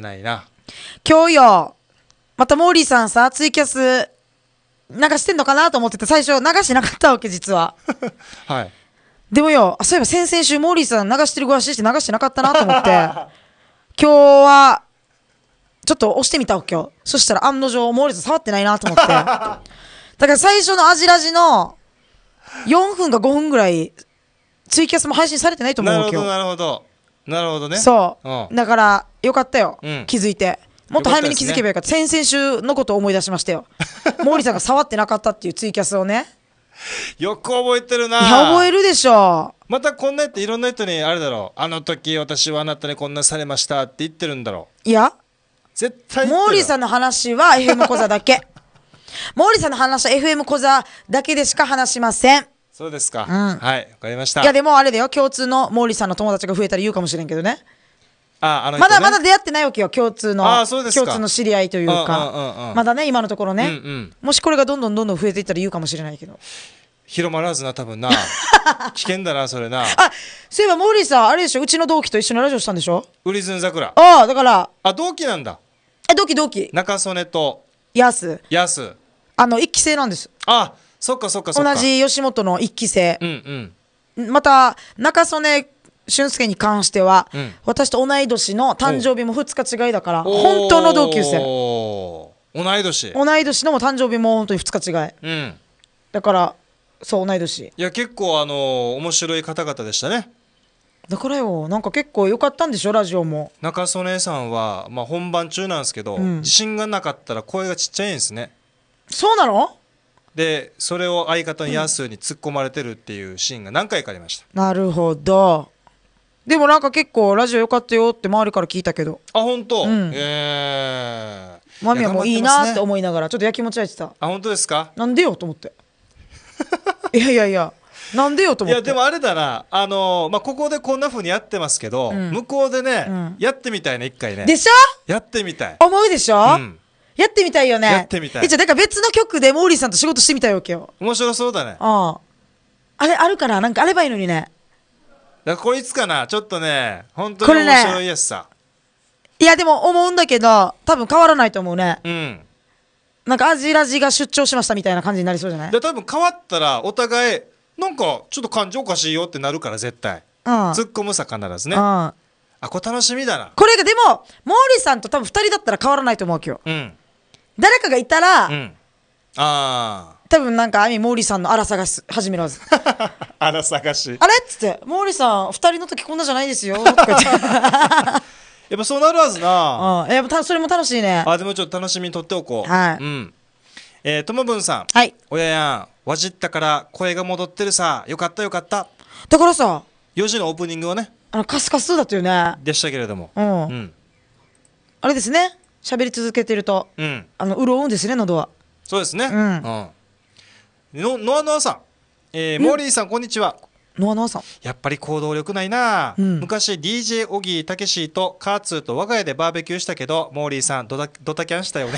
ないな。今日よ、またモーリーさんさ、ツイキャス、なんかしてんのかなと思ってて、最初流してなかったわけ、実は。はい。でもよ、そういえば先々週モーリーさん流してるごらしして流してなかったなと思って、今日は、ちょっと押してみたわけよ。そしたら案の定、モーリーさん触ってないなと思って。だから最初のアジラジの4分か5分ぐらい、ツイキャスも配信されてないと思うわけよ。なるほど、なるほど。なるほどねそう、うん、だからよかったよ、うん、気づいてもっと早めに気づけばよかった、ね、先々週のことを思い出しましたよ毛利 さんが触ってなかったっていうツイキャスをねよく覚えてるないや覚えるでしょまたこんなやっていろんな人にあれだろうあの時私はあなたにこんなされましたって言ってるんだろういや絶対毛利さんの話は FM 小座だけ毛利 さんの話は FM 小座だけでしか話しませんそうですか。うん、はい、わかりました。いや、でもあれだよ、共通の毛利さんの友達が増えたら言うかもしれんけどね。ああの、ね、まだまだ出会ってないわけよ、共通の。共通の知り合いというか。まだね、今のところね、うんうん、もしこれがどんどんどんどん増えていったら言うかもしれないけど。広まらずな、多分な。危険だな、それな。あ、そういえば、モーリーさん、あれでしょ、うちの同期と一緒にラジオしたんでしょウリズン桜。ああ、だから。あ、同期なんだ。え、同期同期。中曽根と。ヤス。ヤス。あの、一期生なんです。あ、そっかそっかそっか。同じ吉本の一期生。うんうん、また、中曽根俊介に関しては、うん、私と同い年の誕生日も2日違いだから、本当の同級生。同い年同い年のも誕生日も本当に2日違い。うん、だから、そう、同い年。いや、結構、あのー、面白い方々でしたね。だからよなんか結構良かったんでしょラジオも中曽根さんは、まあ、本番中なんですけど、うん、自信がなかったら声がちっちゃいんですねそうなのでそれを相方のヤスに突っ込まれてるっていうシーンが何回かありました、なるほどでもなんか結構ラジオ良かったよって周りから聞いたけどあ本当、うんえー、マミもいいなって思いながらちょっとやきもち焼いてたあ本当ですかなんでよと思って いやいやいやなんでよと思っていやでもあれだなあのー、まあ、ここでこんなふうにやってますけど、うん、向こうでね、うん、やってみたいね一回ねでしょやってみたい思うでしょ、うんやってみたいよね。やってみたい。じゃあ、だから別の局でモーリーさんと仕事してみたいわけよ。面白そうだね。うん。あれ、あるから、なんかあればいいのにね。だこいつかな、ちょっとね、本当に面白いやつさ。ね、いや、でも思うんだけど、多分変わらないと思うね。うん。なんかアジラジが出張しましたみたいな感じになりそうじゃないで多分変わったらお互いなんかちょっと感情おかしいよってなるから絶対、突っ込むさ必ずね、あこれ楽しみだなこれがでもモーリーさんと多分2人だったら変わらないと思うわけうん、誰かがいたら、うんああ。多分なんか、あみ、毛りさんのあら探し始めるはず。あ ら探し。あれっつって、毛りさん、二人の時こんなじゃないですよ。とか言っ やっぱそうなるはずな。うん。やっぱた、それも楽しいね。あ、でもちょっと楽しみにとっておこう。はいうん。えともぶんさん。はい。親やん、わじったから声が戻ってるさ。よかったよかった。だからさ、4時のオープニングはね、あの、カスカスだったよね。でしたけれども。ううん。あれですね。喋り続けてると、うん、あの潤うんですね喉はそうですねうん、うん、のノアノアさん、えー、モーリーさんこんにちはノアノアさんやっぱり行動力ないな、うん、昔 DJ オギーたけしとカーツーと我が家でバーベキューしたけどモーリーさんドタドタキャンしたよね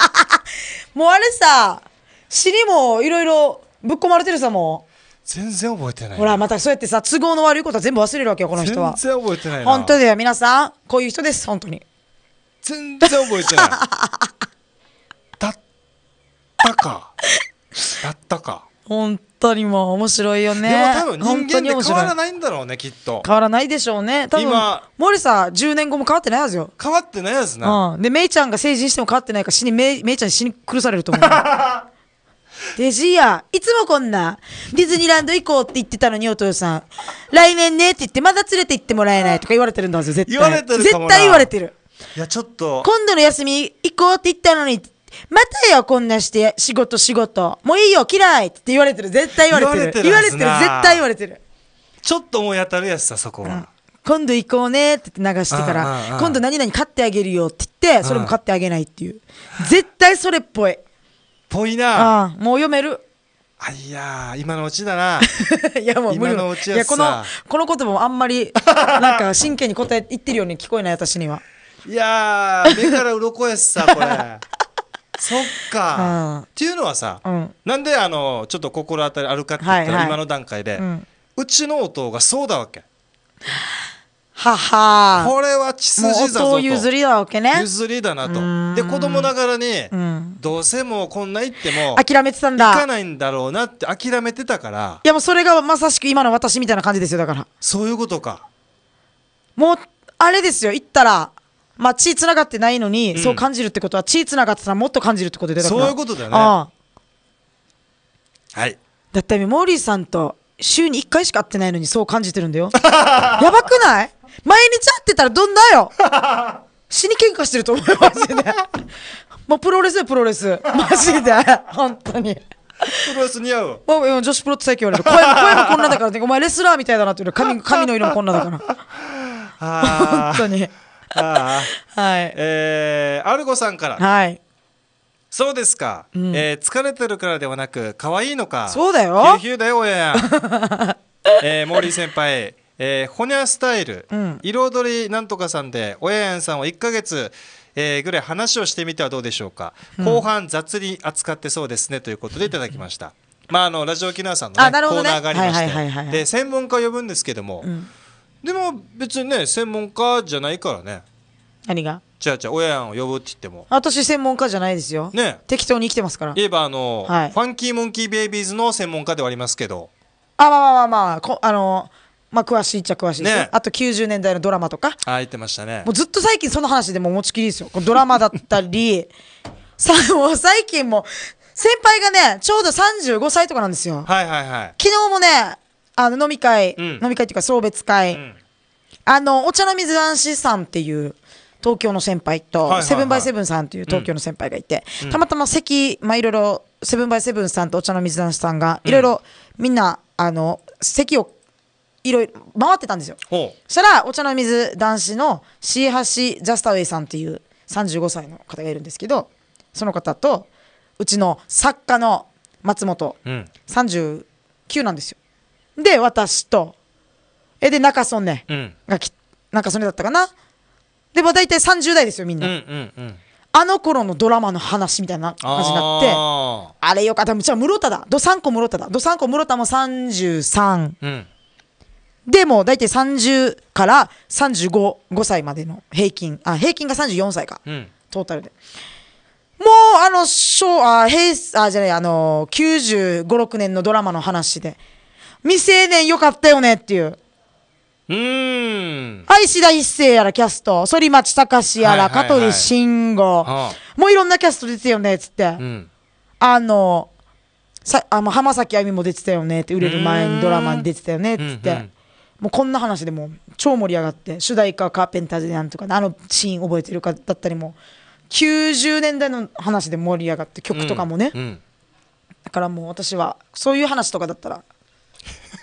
もうあれさ尻もいろいろぶっ込まれてるさもう全然覚えてないほらまたそうやってさ都合の悪いことは全部忘れるわけよこの人は全然覚えてないな本当だよ皆さんこういう人です本当に全然覚えてない だったかだったか本当にもう面白いよねでも多分人間って変わらないんだろうねきっと変わらないでしょうね多分今森さ10年後も変わってないはずよ変わってないはずな、うん、でメイちゃんが成人しても変わってないから死にメイメイちゃんに死に苦されると思うデ ジや、いつもこんな、ディズニーランド行こうって言ってたのに、お父さん、来年ねって言って、まだ連れて行ってもらえないとか言われてるんだぜ、絶対。言われてる絶対言われてる。いや、ちょっと。今度の休み行こうって言ったのに、またよ、こんなして、仕事、仕事。もういいよ、嫌いって言われてる。絶対言われてる。言われてる、絶対言われてる。ちょっと思い当たるやつさ、そこは。うん今度行こうねって流してから、今度何々買ってあげるよって言って、それも買ってあげないっていう。絶対それっぽい。ぽいな。もう読める。あいや今のうちだな。いや、もう無理。のいや、この、この言葉もあんまり、なんか真剣に答え言ってるように聞こえない、私には。いや目から鱗やしさ、これ。そっか、っていうのはさ、うん、なんであのちょっと心当たりあるかって言ったら、はいはい、今の段階で、うん、うちの弟がそうだわけ。ははこれは血筋だぞと譲りだわけね譲りだなとで子供ながらに、うん、どうせもうこんな言っても諦めてたんだ行かないんだろうなって諦めてたからいやもうそれがまさしく今の私みたいな感じですよだからそういうことかもうあれですよ行ったらまあ、血つながってないのに、そう感じるってことは、血つながってたらもっと感じるってことでだからそういうことだよねああはいだってモーリーさんと週に1回しか会ってないのにそう感じてるんだよ やばくない毎日会ってたらどんなよ 死に喧嘩してると思いますよね もうプロレスだよプロレスマジで本当にプロレス似合うもう女子プロって最近言われる声も声もこんなだから、ね、お前レスラーみたいだなって言う髪髪の色もこんなだから本当にああはい。えー、アルゴさんから。はい。そうですか、うん、えー、疲れてるからではなく可愛いのかそうだよヒューヒューだよ親 えー、モーリー先輩えー、ホニャスタイル、うん、彩りなんとかさんで親やんさんを1か月、えー、ぐらい話をしてみてはどうでしょうか、うん、後半雑に扱ってそうですねということでいただきました、まあ、あのラジオ沖縄さんの、ね、コーナーがありまして、で専門家を呼ぶんですけども、うんでも別にね専門家じゃないからね何がじうあう親を呼ぶって言っても私専門家じゃないですよ、ね適当に生きてますから言えばあの、はいファンキーモンキーベイビーズの専門家ではありますけどあまあまあまあまあこあのまあ詳しいっちゃ詳しいですねあと90年代のドラマとかああ言ってましたねもうずっと最近その話でも持ちきりですよ。こドラマだったり、さ、もう最近も、先輩がね、ちょうど35歳とかなんですよ。はいはいはい昨日もね、あの飲み会、うん飲み会っていうか送別会、んあのお茶の水男子さんっていう東京の先輩と、セブンバイセブンさんっていう東京の先輩がいて、たまたま席まあいろいろセブンバイセブンさんとお茶の水男子さんがいろいろみんなあの席をいろいろ回ってたんですよ。そしたらお茶の水男子のシーハシ・ジャスタウェイさんっていう35歳の方がいるんですけどその方とうちの作家の松本、うん39なんですよで、私と、え、で、中曽根がき、中曽根だったかな。で、まあ大体30代ですよ、みんな。うんうんうんあの頃のドラマの話みたいな感じになって、あれよかった。じゃあ、室田だ。どさんこ室田だ。どさんこ室田も33。うん、でも、大体30から35、5歳までの平均。あ、平均が34歳か。うん、トータルで。もう、あの、小、あ、平、あ、じゃない、あの、95、6年のドラマの話で。未成年よかったよねっていう。うん。はい、志田一世やらキャスト、反町隆史やら、香取慎吾、もういろんなキャスト出てよね、っつって。うん、あの、さあの浜崎あゆみも出てたよねって、売れる前にドラマに出てたよね、っつって。もうこんな話でも超盛り上がって、主題歌カーペンターズでなんとか、ね、あのシーン覚えてるかだったりも、90年代の話で盛り上がって、曲とかもね。うんうん、だからもう私は、そういう話とかだったら、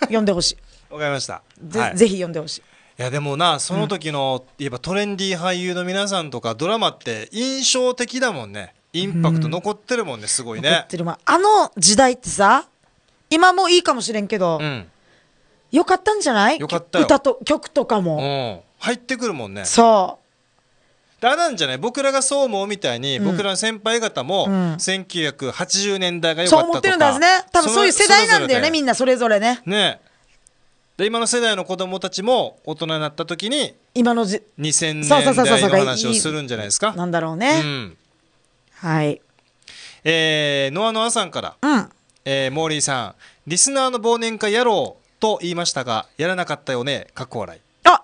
読んでほしい。わかりました。ぜはい、ぜひ読んでほしい。いやでもなその時の、うん、いえばトレンディー俳優の皆さんとかドラマって印象的だもんねインパクト残ってるもんね、うん、すごいねあの時代ってさ今もいいかもしれんけど、うん、よかったんじゃないよかった歌と曲とかも、入ってくるもんねそうだなんじゃない僕らがそう思うみたいに、僕らの先輩方も、1980年代が良かったとか、そう思ってるんですね多分そういう世代なんだよねみんなそれぞれねねで今の世代の子供たちも大人になった時に今のじ2000年代の話をするんじゃないですかなんだろうね、うん、はいえー、ノアノアさんから、うん、えー、モーリーさんリスナーの忘年会やろうと言いましたがやらなかったよねかっこ笑いあ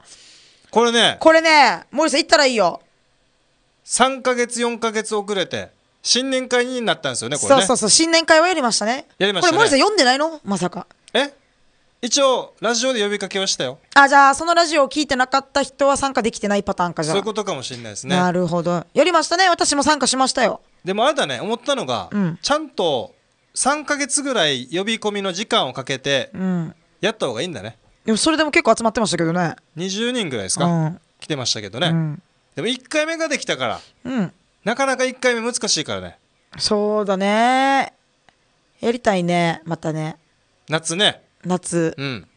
これねこれねモーリーさん行ったらいいよ3か月4か月遅れて新年会になったんですよねこれねそうそうそう新年会はやりましたねやりました、ね、これ森さん読んでないのまさかえ一応ラジオで呼びかけをしたよあじゃあそのラジオを聞いてなかった人は参加できてないパターンかじゃあそういうことかもしれないですねなるほどやりましたね私も参加しましたよでもあなたね思ったのが、うん、ちゃんと3か月ぐらい呼び込みの時間をかけて、うん、やった方がいいんだねでもそれでも結構集まってましたけどね20人ぐらいですか、うん、来てましたけどね、でも1回目ができたから、うん、なかなか1回目難しいからねそうだねやりたいねまたね夏ね夏うん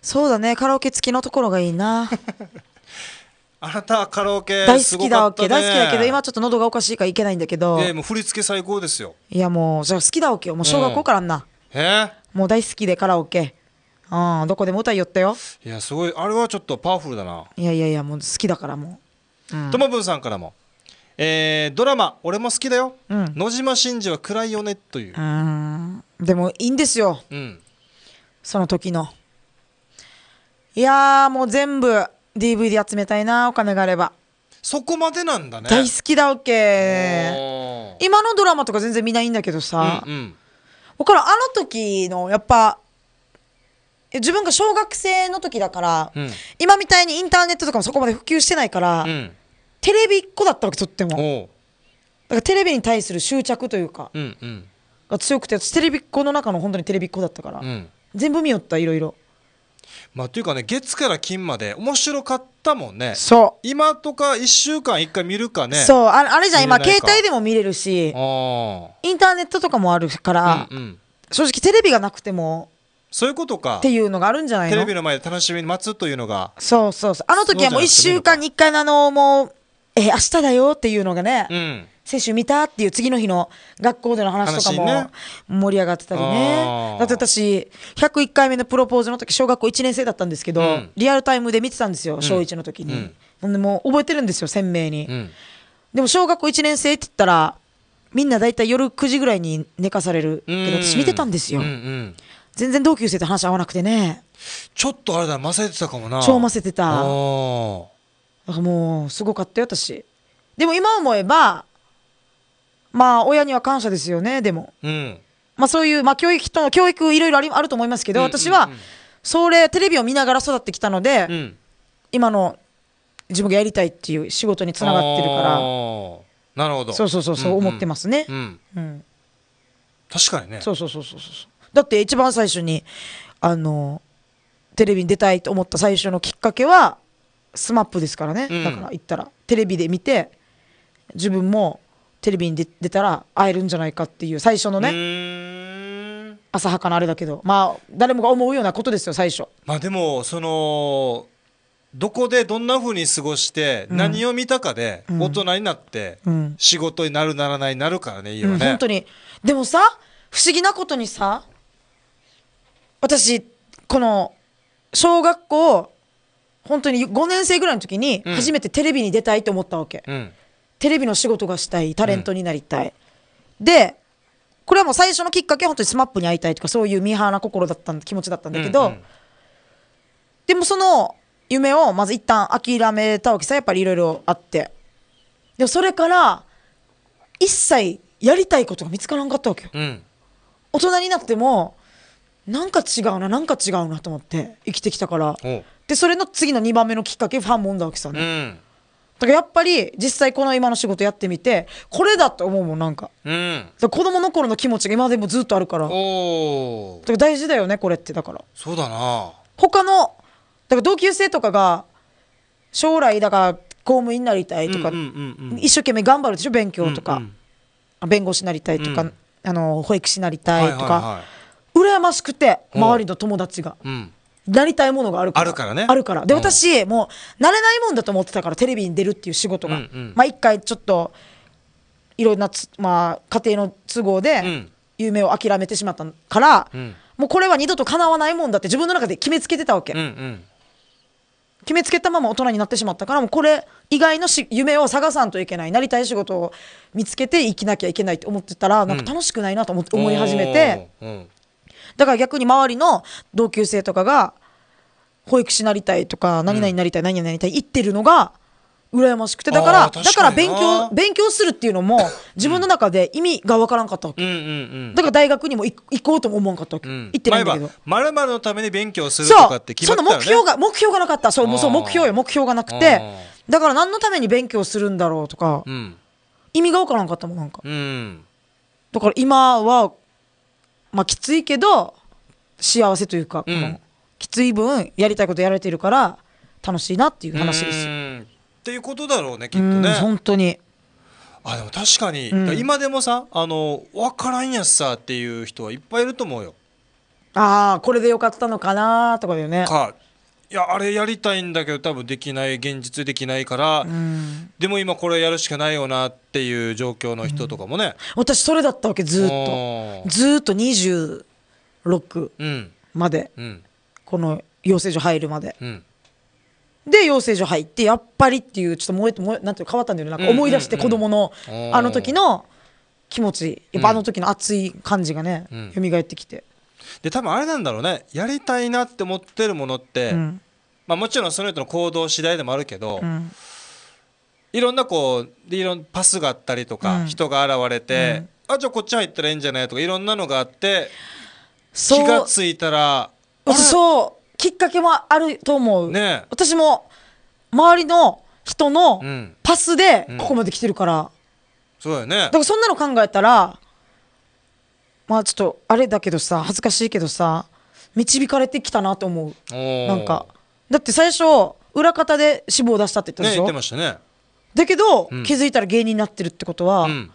そうだねカラオケ付きのところがいいな あなたカラオケ、大好きだわけ大好きだけど今ちょっと喉がおかしいからいけないんだけどでもう振り付け最高ですよいやもうじゃあ好きだわけよもう小学校からんな、うん、えもう大好きでカラオケうんどこでも歌いよったよいやすごいあれはちょっとパワフルだないやいやいやもう好きだからもうともぶんさんからも、えー、ドラマ「俺も好きだよ」うん野島真司は暗いよね」という、うんでもいいんですようん、その時のいやーもう全部 DVD 集めたいなお金があれば、そこまでなんだね大好きだオッケー今のドラマとか全然見ないんだけどさ、うんうんだからあの時のやっぱ自分が小学生の時だから、うん、今みたいにインターネットとかもそこまで普及してないから、うん、テレビっ子だったわけとってもだからテレビに対する執着というか、うんうん、が強くて私テレビっ子の中の本当にテレビっ子だったから、うん、全部見よったいろいろ。まあ、というかね月から金まで面白かったもんねそう今とか1週間1回見るかねそうああれじゃん今携帯でも見れるしインターネットとかもあるから、うんうん、正直テレビがなくてもそういうことか。っていうのがあるんじゃないのテレビの前で楽しみに待つというのが。そうそうそう。あの時はもう1週間に1回のあの、もう、えー、明日だよっていうのがね、うん、先週見たっていう次の日の学校での話とかも盛り上がってたりね。ねだって私、101回目のプロポーズの時、小学校1年生だったんですけど、うん、リアルタイムで見てたんですよ、小1の時に。うん、でもう覚えてるんですよ、鮮明に。うん、でも小学校1年生って言ったら、みんな大体夜9時ぐらいに寝かされるけど、私見てたんですよ。うんうん全然同級生と話合わなくてねちょっとあれだませてたかもな超ませてたあもうすごかったよ私でも今思えばまあ親には感謝ですよねでも、うん、まあそういうまあ教育との教育いろいろあると思いますけど、うんうん、私はそれテレビを見ながら育ってきたので、うん、今の自分がやりたいっていう仕事につながってるからなるほどそうそうそうそう思ってますね、うん、確かにねそうそうそうそうそうだって一番最初に、あの、テレビに出たいと思った最初のきっかけは、スマップですからね。だから言ったら、テレビで見て、自分もテレビに出たら会えるんじゃないかっていう最初のね浅はかなあれだけどまあ誰もが思うようなことですよ最初まあでもそのどこでどんなふうに過ごして何を見たかで大人になって仕事になるならないになるからね、うん、いいよね、うん、本当にでもさ不思議なことにさ私この小学校本当に5年生ぐらいの時に初めてテレビに出たいと思ったわけ、うん、テレビの仕事がしたいタレントになりたい、うん、でこれはもう最初のきっかけは本当に SMAP に会いたいとかそういうミーハーな心だった気持ちだったんだけど、うんうん、でもその夢をまず一旦諦めたわけさやっぱりいろいろあってでそれから一切やりたいことが見つからんかったわけよ、うん、大人になってもなんか違うななんか違うなと思って生きてきたからでそれの次の2番目のきっかけファン・もんだわけさね、うんだからやっぱり実際この今の仕事やってみてこれだと思うもんなんか,、うん、か子供の頃の気持ちが今でもずっとあるからだから大事だよねこれってだからそうだな他のだから同級生とかが将来だから公務員になりたいとか、一生懸命頑張るでしょ勉強とか、うんうん、弁護士になりたいとか、うん、あの保育士になりたいとか、はいはいはい羨ましくて周りの友達が。うんなりたいものがあるから。あるからね。あるから。で、私、もう、なれないもんだと思ってたから、テレビに出るっていう仕事が。うんうん、まあ、一回、ちょっと、いろんなまあ、家庭の都合で、夢を諦めてしまったから、うん、もうこれは二度と叶わないもんだって自分の中で決めつけてたわけ。うんうん、決めつけたまま大人になってしまったから、もうこれ以外のし夢を探さんといけない、なりたい仕事を見つけて生きなきゃいけないと思ってたら、なんか楽しくないなと思って思い始めて、うんだから逆に周りの同級生とかが、保育士なりたいとか、何々なりたい、何々なりたい、言ってるのが、羨ましくてだからだから勉強勉強するっていうのも 自分の中で意味が分からんかったわけ、だから大学にも行こうとも思わんかったわけ、うん、行ってないんだけどまるのために勉強するとかって決まったよ、ね、その目標が目標がなかったそうそう目標よ目標がなくてだから何のために勉強するんだろうとか、うん、意味が分からんかったもんなんか、うん、だから今はまあきついけど、幸せというか、この、きつい分、やりたいことやられてるから、楽しいなっていう話ですっていうことだろうね、きっとね。本当に。あでも確かに、うん、今でもさあの分からんやつさっていう人はいっぱいいると思うよああこれでよかったのかなとかだよねかいやあれやりたいんだけど多分できない現実できないから、うん、でも今これやるしかないよなっていう状況の人とかもね、うん、私それだったわけずっとずっと26まで、うん、この養成所入るまで、で養成所入ってやっぱりっていうちょっと燃えて燃えなんていう変わったんだよねなんか思い出して子供の、あの時の気持ちやっぱあの時の熱い感じがね、うん、蘇ってきて。で多分あれなんだろうねやりたいなって思ってるものって、うん、まあ、もちろんその人の行動次第でもあるけど、うん、いろんなこういろんなパスがあったりとか、うん、人が現れて、あじゃあこっち入ったらいいんじゃないとかいろんなのがあって気がついたらそうきっかけもあると思う、ね、私も周りの人のパスでここまで来てるから、そうだよねだからそんなの考えたらまあちょっとあれだけどさ恥ずかしいけどさ導かれてきたなと思うなんかだって最初裏方で志望を出したって言ったでしょ、ね、言ってましたねだけど、うん、気づいたら芸人になってるってことは、うん、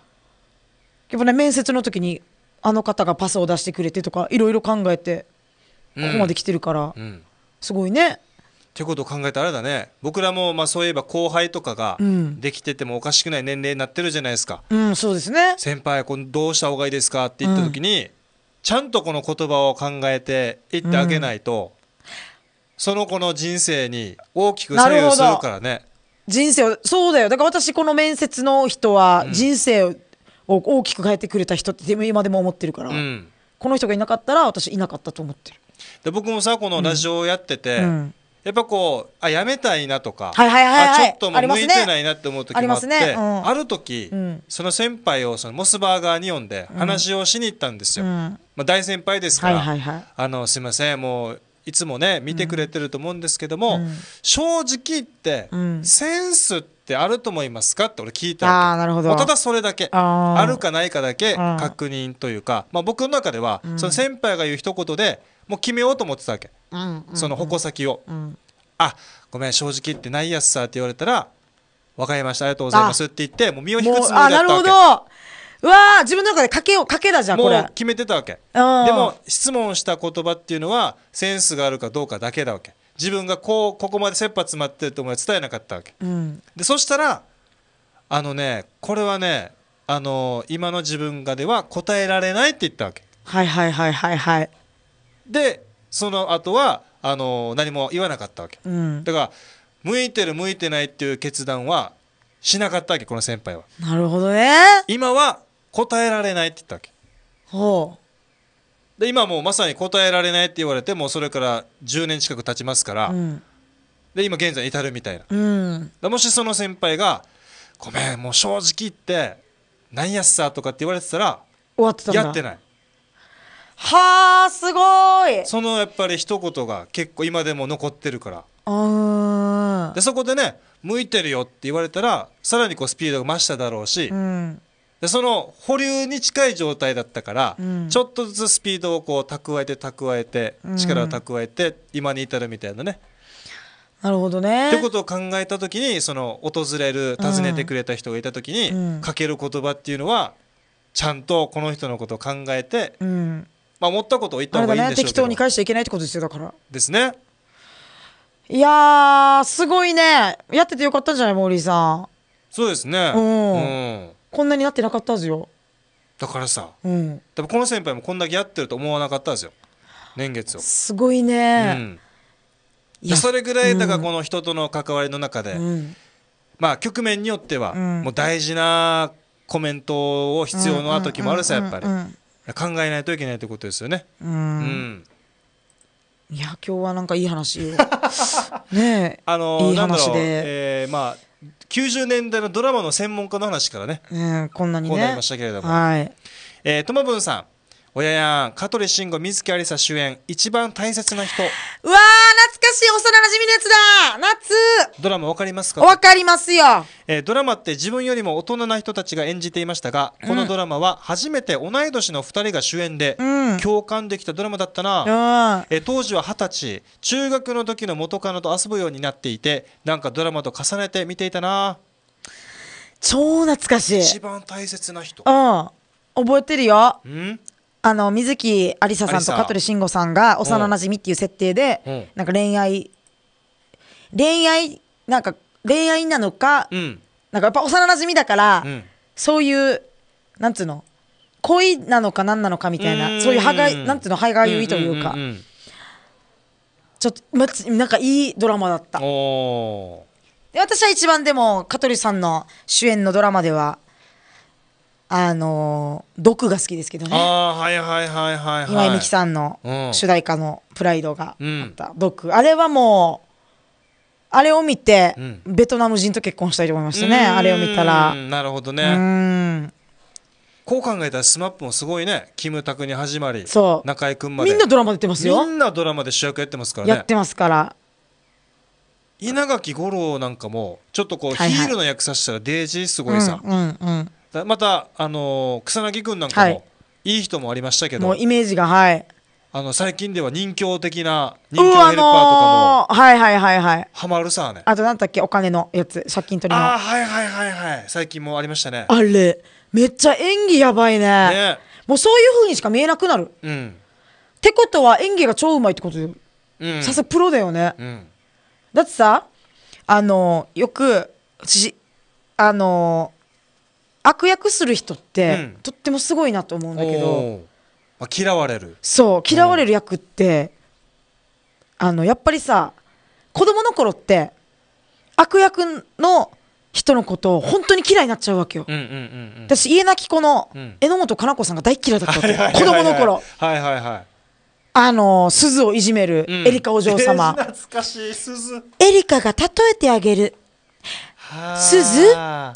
やっぱね面接の時にあの方がパスを出してくれてとかいろいろ考えてここまで来てるから、うん、すごいねってことを考えたらあれだね僕らもまあそういえば後輩とかができててもおかしくない年齢になってるじゃないですか、うん、そうですね先輩これどうした方がいいですかって言った時に、うん、ちゃんとこの言葉を考えて言ってあげないと、うん、その子の人生に大きく左右するからね人生をそうだよだから私この面接の人は人生を大きく変えてくれた人って今でも思ってるから、この人がいなかったら私いなかったと思ってるで僕もさこのラジオをやってて、うんやっぱこうあやめたいなとか、はいはいはいはい、あちょっともう向いてないなって思う時もあってあ、ねうん、ある時、うん、その先輩をそのモスバーガーに呼んで話をしに行ったんですよ、うん、まあ、大先輩ですから、はいはいはい、あのすいませんもういつもね見てくれてると思うんですけども、正直言って、センスってあると思いますかって俺聞いたるほど。ただそれだけあるかないかだけ確認というか、まあ、僕の中では、その先輩が言う一言でもう決めようと思ってたわけ、うんうん、その矛先を、うん、あごめん正直言ってないやつさって言われたら分かりましたありがとうございますって言ってもう身を引くつもりだったわけなるほどうわ自分の中で賭けを賭けだじゃんこれもう決めてたわけ、でも質問した言葉っていうのはセンスがあるかどうかだけだわけ自分がこうここまで切羽詰まってると思い伝えなかったわけ、うん、でそしたらあのねこれはねあの今の自分がでは答えられないって言ったわけはいはいはいはいはいでその後はあの何も言わなかったわけ、うん、だから向いてる向いてないっていう決断はしなかったわけこの先輩はなるほどね今は答えられないって言ったわけほうで今もうまさに答えられないって言われてもそれから10年近く経ちますから、うん、で今現在至るみたいな、うん、もしその先輩が「ごめんもう正直言って何やっさ」とかって言われてたらやってないはあすごいそのやっぱり一言が結構今でも残ってるからでそこでね向いてるよって言われたらさらにこうスピードが増しただろうし、うん、でその保留に近い状態だったから、うん、ちょっとずつスピードをこう蓄えて蓄えて力を蓄えて、今に至るみたいなねなるほどね。ってことを考えた時にその訪れる訪ねてくれた人がいた時に、かける言葉っていうのはちゃんとこの人のことを考えて、うん、まあ、思ったことを言った方がいいんでしょうけど、ね、適当に返しちゃいけないってことですよだからですねいやすごいねやっててよかったんじゃないモーリーさんそうですねうん、こんなになってなかったですよだからさ、うん、多分この先輩もこんだけやってると思わなかったんですよ年月をすごいね、うんそれぐらいだからこの人との関わりの中で、うん、まあ局面によってはもう大事なコメントを必要な時もあるさやっぱり、考えないといけないということですよね。うんうん、いや今日はなんかいい話 ねあのいい話で、えー、まあ90年代のドラマの専門家の話からね、うん、こんなに、ね、こうなりましたけれども、はいえー、トマブンさん親やん、香取慎吾、水木り沙主演、一番大切な人。うわー、懐かしい、幼馴染のやつだ夏ドラマわかりますかわかりますよ。えー、ドラマって自分よりも大人な人たちが演じていましたが、このドラマは初めて同い年の2人が主演で、うん、共感できたドラマだったな。うん、えー、当時は二十歳、中学の時の元カノと遊ぶようになっていて、なんかドラマと重ねて見ていたな。超懐かしい。一番大切な人。うん。覚えてるよ。うんあの水木ありささんと香取慎吾さんが幼なじみっていう設定で、うん、なんか恋愛恋愛なんか恋愛なのか、うん、なんかやっぱ幼なじみだから、うん、そういうなんつうの恋なのか何なのかみたいなそういう歯がなんつうの歯がゆいというか、ちょっと、ま、なんかいいドラマだったで私は一番でも香取さんの主演のドラマではあの毒が好きですけどねあはいはいはいはい、はい、今井美樹さんの主題歌の「プライド」があった「毒、うん、あれはもうあれを見て、うん、ベトナム人と結婚したいと思いましたねあれを見たらなるほどねこう考えたら SMAP もすごいねキムタクに始まり中居君までみんなドラマ出てますよみんなドラマで主役やってますからねやってますから稲垣吾郎なんかもちょっとこう、はいはい、ヒールの役させたらデージーすごいさ、うんうんうんまた、あの草薙君なんかも、い、い人もありましたけどもうイメージがはいあの最近では任侠的な任侠ヘルパーとかも、はいはいはいはいハマるさねあと何だっけお金のやつ借金取りのあはいはいはいはい最近もありましたねあれめっちゃ演技やばいねねもうそういうふうにしか見えなくなる、うん、ってことは演技が超うまいってことで、うん、さすがプロだよね、うん、だってさあのよくあの悪役する人って、とってもすごいなと思うんだけど、まあ、嫌われるそう嫌われる役って、あのやっぱりさ子供の頃って悪役の人のことを本当に嫌いになっちゃうわけよ、うんうんうん私家なき子の榎本かな子さんが大嫌いだったわけ、子供の頃はいはいはいあの鈴をいじめるエリカお嬢様、うん、懐かしい鈴エリカが例えてあげる鈴あ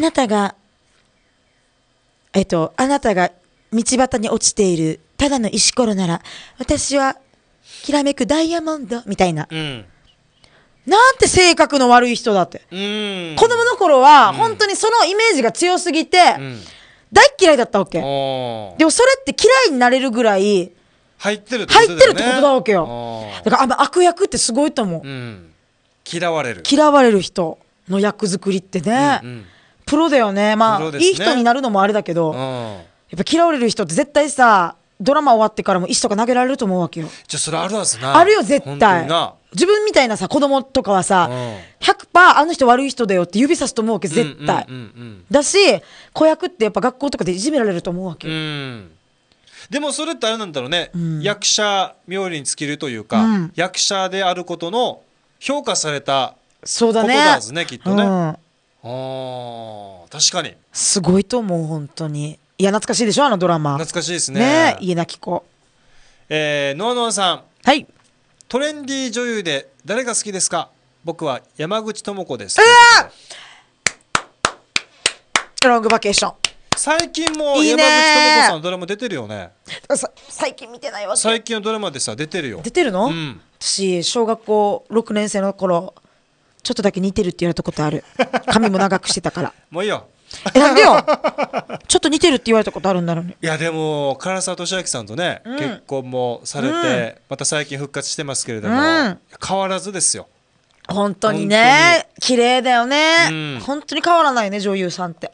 なたがえっと、あなたが道端に落ちているただの石ころなら、私はきらめくダイヤモンドみたいな。うん、なんて性格の悪い人だって。うん、子供の頃は、本当にそのイメージが強すぎて、うん、大嫌いだったわけ。でもそれって嫌いになれるぐらい、入ってるってことだ、ね、入ってるってことだわけよ。だからあ悪役ってすごいと思う。嫌われる。嫌われる人の役作りってね。うんうんプロだよねまあ、ね、いい人になるのもあれだけど、うん、やっぱ嫌われる人って絶対さドラマ終わってからも石とか投げられると思うわけよじゃそれあるはずなあるよ絶対自分みたいなさ子供とかはさ、うん、100%あの人悪い人だよって指さすと思うわけ絶対、だし子役ってやっぱ学校とかでいじめられると思うわけよ、うんでもそれってあれなんだろうね、うん、役者冥利に尽きるというか、うん、役者であることの評価されたことだはずね、ね、きっとね、うん、あ確かにすごいと思う本当にいや懐かしいでしょあのドラマ懐かしいですねねえ家なき子えー、ノアノアさんはいトレンディー女優で誰が好きですか僕は山口智子ですロングバケーション最近も山口智子さんドラマ出てるよね最近見てないわ最近のドラマでさ出てるよ出てるの、うん、私小学校6年生の頃ちょっとだけ似てるって言われたことある。髪も長くしてたから。もういいよ。え、なんでよ ちょっと似てるって言われたことあるんだろうね。いや、でも、唐沢俊明さんとね、うん結婚もされて、うんまた最近復活してますけれども、うん変わらずですよ。本当にね。綺麗だよね、うん本当に変わらないね、女優さんって。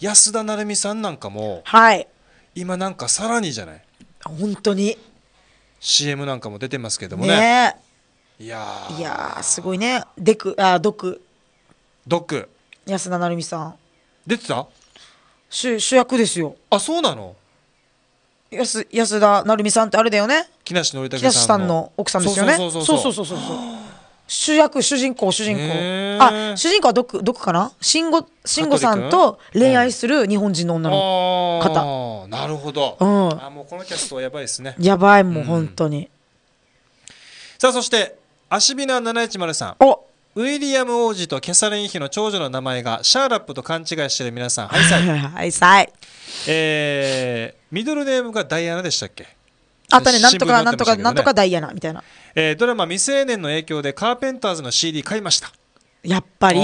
安田成美さんなんかも、はい。今なんかさらにじゃない本当に。CM なんかも出てますけどもね。ねいやいやすごいねデクあドクドク安田成美さん出てた主主役ですよあそうなの安安田成美さんってあれだよね木梨憲武さんの奥さんですよねそうそうそうそうそう主役主人公主人公あ主人公はドクどこかな慎吾慎吾さんと恋愛する日本人の女の方、うん、なるほど、うん、あもうこのキャストはやばいですねやばいもう本当に、うん、さあそしてアシビナ710さんウィリアム王子とキャサリン妃の長女の名前がシャーラップと勘違いしてる皆さん、はいさい。はいさい。えー、ミドルネームがダイアナでしたっけあったね、なんとか、なんとか、なんとかダイアナみたいな。えー、ドラマ未成年の影響でカーペンターズの CD 買いました。やっぱり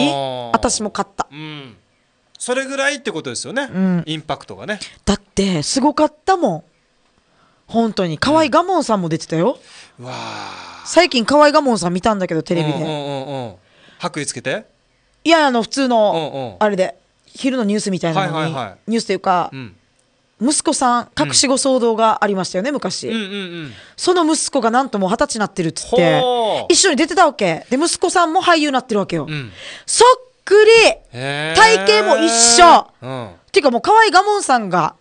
私も買った。うん。それぐらいってことですよね。うん、インパクトがね。だって、すごかったもん。本当に。河合我門さんも出てたよ。うん、わあ。最近河合賀門さん見たんだけどテレビで、うんうんうんうん、白衣つけていやあの普通の、あれで昼のニュースみたいなのに、はいはいはい、ニュースというか、うん、息子さん隠し子騒動がありましたよね、昔、うんうんうん、その息子がなんともう二十歳になってるっつって一緒に出てたわけで息子さんも俳優になってるわけよ、うん、そっくり体型も一緒、うん、っていうかもう河合賀門さんが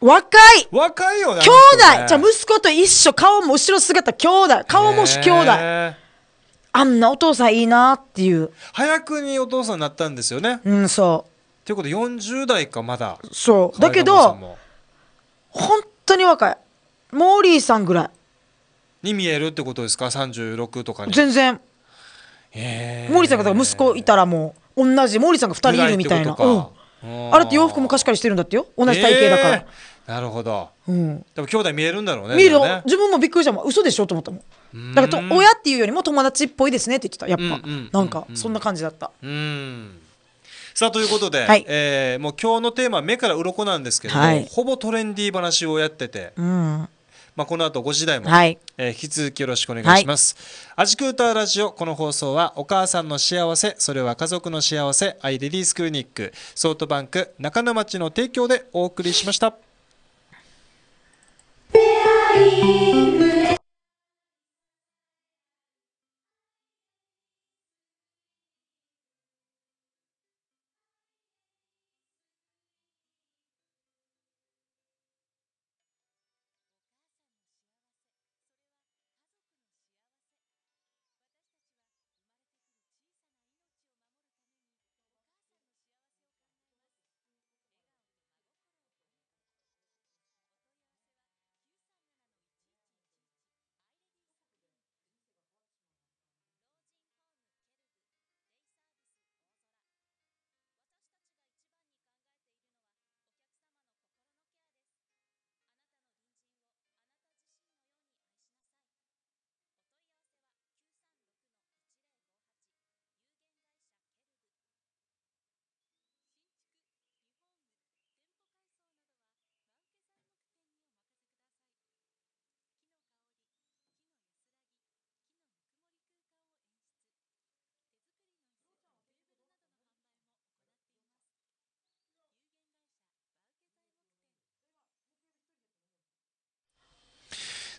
若い若いよね兄弟、ね、じゃあ息子と一緒顔も後ろ姿兄弟顔もし兄弟あんなお父さんいいなっていう早くにお父さんになったんですよねうんそうっていうこと40代かまだそうだけど本当に若いモーリーさんぐらいに見えるってことですか36とかに全然モーリーさんが息子いたらもう同じモーリーさんが2人いるみたいな、うん、あれって洋服も貸し借りしてるんだってよ同じ体型だから、えー、なるほど、うん、でも兄弟見えるんだろうね見る、ね、自分もびっくりしたもん嘘でしょと思ったもんだからと親っていうよりも友達っぽいですねって言ってたやっぱ、うんうん、なんかそんな感じだったうんさあということで、はい、えー、もう今日のテーマは目から鱗なんですけど、はい、ほぼトレンディー話をやってて、うん、まあ、この後5時台も、はい、えー、引き続きよろしくお願いします。はい、アジクーターラジオ、この放送はお母さんの幸せ、それは家族の幸せ、アイレディースクリニック、ソートバンク、中野町の提供でお送りしました。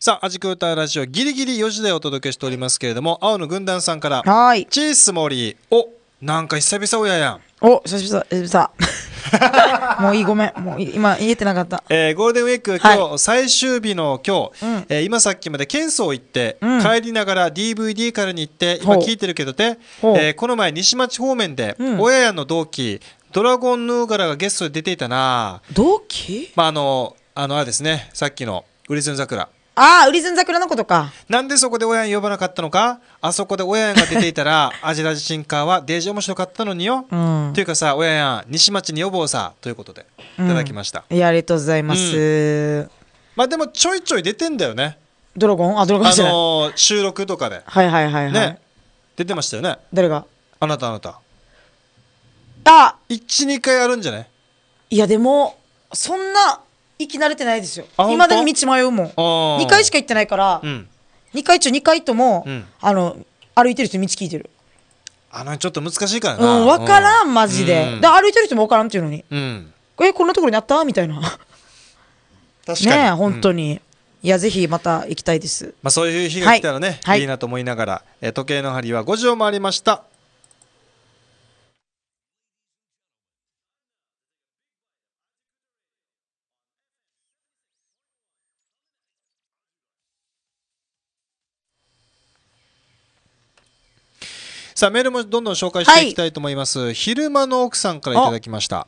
さあ、アジクータラジオ、ギリギリ4時でお届けしておりますけれども、青の軍団さんから、はい。チースモリー、お、なんか久々親やん。お、久々、久々。もういい、ごめん。もう今、言えてなかった。えー、ゴールデンウィーク、今日、はい、最終日の今日、うん、えー、今さっきまで県層行って、うん、帰りながら DVD からに行って、今聞いてるけどで、えー、この前、西町方面で、親、ん、やの同期、ドラゴンヌーガラがゲストで出ていたな同期まあ、あの、あの、あれですね、さっきの、ウリズン桜。ああ、ウリズン桜のことか。なんでそこで親呼ばなかったのかあそこで親が出ていたら、アジラジシンカーはデージ面白かったのによ。うん、というかさ、親や西町に呼ぼうさ。ということで、いただきました。うん、いや、ありがとうございます、うん。まあでも、ちょいちょい出てんだよね。ドラゴンあ、ドラゴンじゃない。あのー、収録とかで。はいはいはいはい。ね。出てましたよね。誰があなたあなた。あ一、二回あるんじゃないいや、でも、そんな、行き慣れてないですよいまだに道迷うもん2回しか行ってないから、うん、2回中2回とも、うん、あの歩いてる人に道聞いてるあのちょっと難しいからな、うん、分からんマジで、うん、歩いてる人も分からんっていうのに、うん、えこんなところにあったみたいな確かにね本当に、うんいやぜひまた行きたいです。まあそういう日が来たらね、はい、いいなと思いながら、はい、え時計の針は5時を回りました。さあ、メールもどんどん紹介していきたいと思います。はい、昼間の奥さんからいただきました。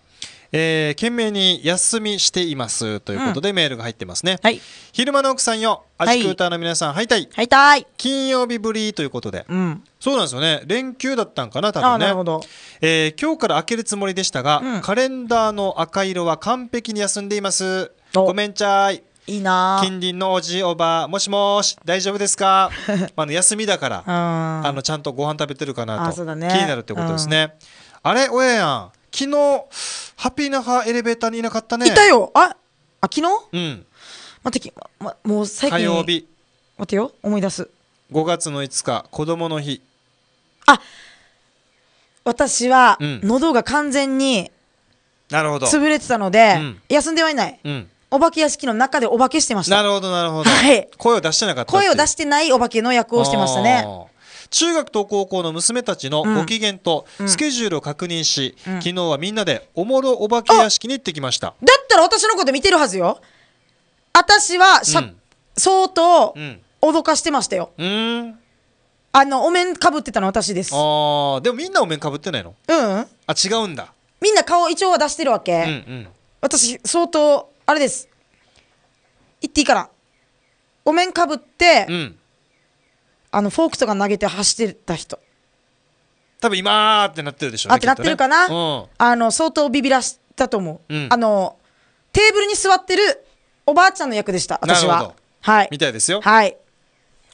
えー、懸命に休みしていますということでメールが入ってますね、うんはい、昼間の奥さんよアジクーターの皆さん、はい、たい金曜日ぶりということで、うん、そうなんですよね連休だったんかな多分ねなるほど、えー、今日から開けるつもりでしたが、うん、カレンダーの赤色は完璧に休んでいますごめんちゃいいいな近隣のおじおばもしもし大丈夫ですか あの休みだから、あのちゃんとご飯食べてるかなと、ね、気になるってことですね、うん、あれ親やん昨日ハッピーなハエレベーターにいなかったねいたよああ昨日うん待ってま、もう最近火曜日待ってよ思い出す5月の5日子供の日あ私は、喉が完全になるほど潰れてたので、うん、休んではいない、うんお化け屋敷の中でお化けしてました。なるほど、なるほど。はい。声を出してなかった声を出してないお化けの役をしてましたね。中学と高校の娘たちのご機嫌とスケジュールを確認し、うんうん、昨日はみんなでおもろお化け屋敷に行ってきました。だったら私のこと見てるはずよ。私はうん、相当脅かしてましたよ。うんあのお面かぶってたの私ですああでもみんなお面かぶってないのうんあ違うんだみんな顔一応は出してるわけ、うんうん、私相当あれです。言っていいから。お面かぶって、うん、あの、フォークとか投げて走ってた人。多分今ってなってるでしょうね。あってなってるかな、ねうん、あの、相当ビビらしたと思う、うん、あの、テーブルに座ってるおばあちゃんの役でした、私は。はい。みたいですよ。はい。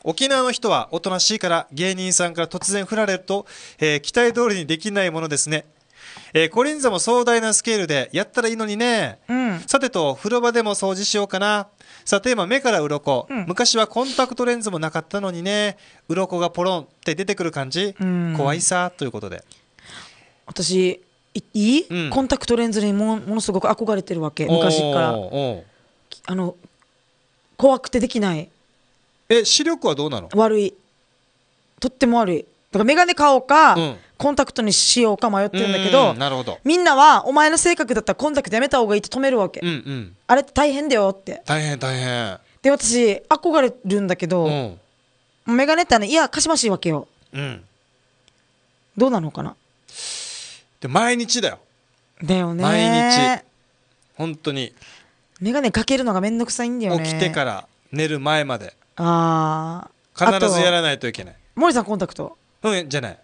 沖縄の人はおとなしいから芸人さんから突然振られると、えー、期待通りにできないものですねえー、コリンザも壮大なスケールでやったらいいのにね、うん、さてと風呂場でも掃除しようかなさあテーマ目から鱗、うん、昔はコンタクトレンズもなかったのにね鱗がポロンって出てくる感じ、うん、怖いさということで私いい、うん、コンタクトレンズにもものすごく憧れてるわけ昔からあの怖くてできないえ視力はどうなの悪いとっても悪いだから眼鏡買おうか、うん、コンタクトにしようか迷ってるんだけど,、なるほどみんなはお前の性格だったらコンタクトやめた方がいいって止めるわけ、うんうん、あれって大変だよって大変大変で私憧れるんだけど、うん、メガネってねいやかしましいわけよ、うん、どうなのかなで毎日だよだよね毎日本当に眼鏡かけるのがめんどくさいんだよね起きてから寝る前までああ必ずやらないといけない森さんコンタクトうんじゃない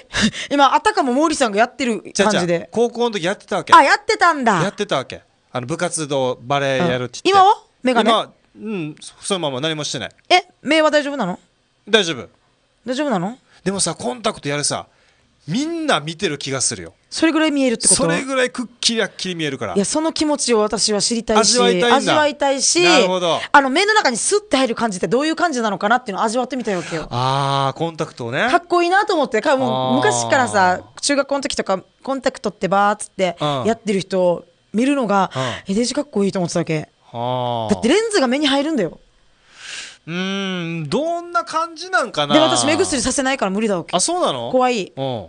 今あたかも毛利さんがやってる感じで高校の時やってたわけあやってたんだやってたわけあの部活動バレーやるって言って、うん、今はメガネ今うんそのまま何もしてないえ目は大丈夫なの大丈夫大丈夫なのでもさコンタクトやるさみんな見てる気がするよそれぐらい見えるってことそれぐらいくっきりはっきり見えるからいやその気持ちを私は知りたいし味わいたい味わいたいしなるほどあの目の中にスッて入る感じってどういう感じなのかなっていうのを味わってみたいわけよああコンタクトをねかっこいいなと思ってかもう昔からさ中学校の時とかコンタクトってばーっつってやってる人を見るのが、うん、えデジかっこいいと思ってたわけだってレンズが目に入るんだようんどんな感じなんかなで私目薬させないから無理だわけあそうなの怖い、うん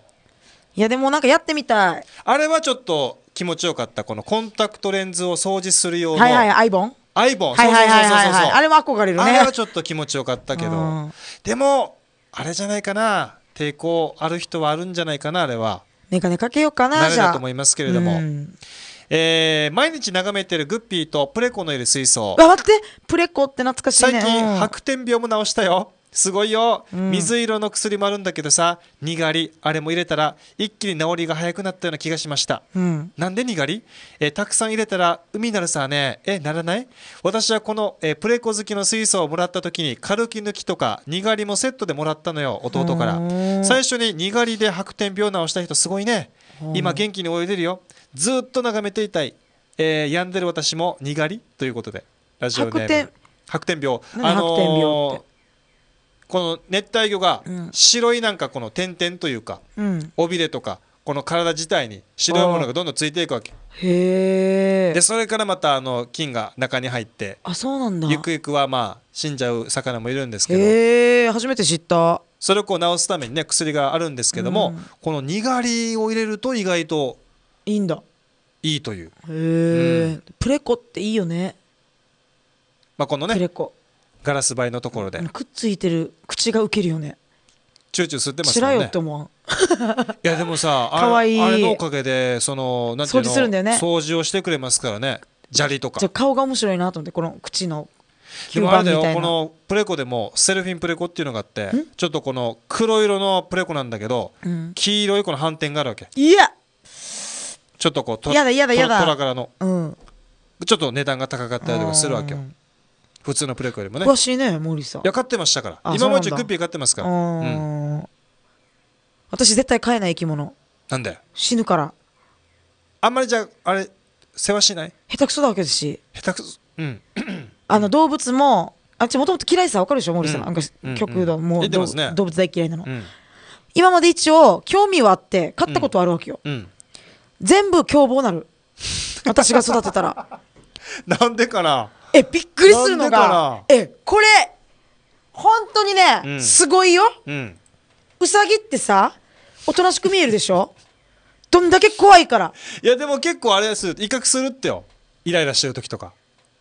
いやでもなんかやってみたいあれはちょっと気持ちよかったこのコンタクトレンズを掃除する用のはいはいアイボンアイボンはいはいはいはいはいあれは憧れるねあれはちょっと気持ちよかったけど、うん、でもあれじゃないかな抵抗ある人はあるんじゃないかなあれは眼鏡かけようかなじゃあと思いますけれども、うんえー、毎日眺めてるグッピーとプレコのいる水槽あ待ってプレコって懐かしいね最近、白点病も治したよすごいよ、うん、水色の薬もあるんだけどさにがりあれも入れたら一気に治りが早くなったような気がしました、うん、なんでにがりえたくさん入れたら海なるさねえならない私はこのえプレコ好きの水素をもらった時にカルキ抜きとかにがりもセットでもらったのよ弟から最初ににがりで白点病治した人すごいね今元気に泳いでるよずっと眺めていたい、えー、病んでる私もにがりということでラジオネーム白点病あのーこの熱帯魚が白いなんかこの点々というか、うん、尾びれとかこの体自体に白いものがどんどんついていくわけへでそれからまたあの菌が中に入ってあそうなんだゆくゆくはまあ死んじゃう魚もいるんですけどへえ初めて知ったそれをこう治すためにね薬があるんですけども、うん、このにがりを入れると意外といいんだいいというへえ、うん、プレコっていいよねまあこのねプレコガラス張りのところでくっついてる口が受けるよねチューチュー吸ってますよね。っ思う。いやでもさ、あれいいあれのおかげでそのなんていうの掃除するんだよね。掃除をしてくれますからね。砂利とか。じゃ顔が面白いなと思ってこの口の吸盤みたいな。でもあれだよこのプレコでもセルフィンプレコっていうのがあって、ちょっとこの黒色のプレコなんだけど、黄色いこの斑点があるわけ。いや。ちょっとこうトラトラからの、うん、ちょっと値段が高かったりとかするわけよ。うん普通のプレコよりもね詳しいね森さんいや飼ってましたからあ今もうなんクッピー飼ってますからうん私絶対飼えない生き物なんで死ぬからあんまりじゃあれ世話しない下手くそだわけですし下手くそうん あの動物もあっちもともと嫌いさわかるでしょ森さん、うんなんか極度、も言うってまね動物大嫌いなの、うん今まで一応興味はあって飼ったことあるわけよ、うん全部凶暴なる私が育てたら なんでかなえびっくりするのがえこれ本当にね、うん、すごいよ、うん、うさぎってさおとなしく見えるでしょどんだけ怖いからいやでも結構あれです威嚇するってよイライラしてる時とか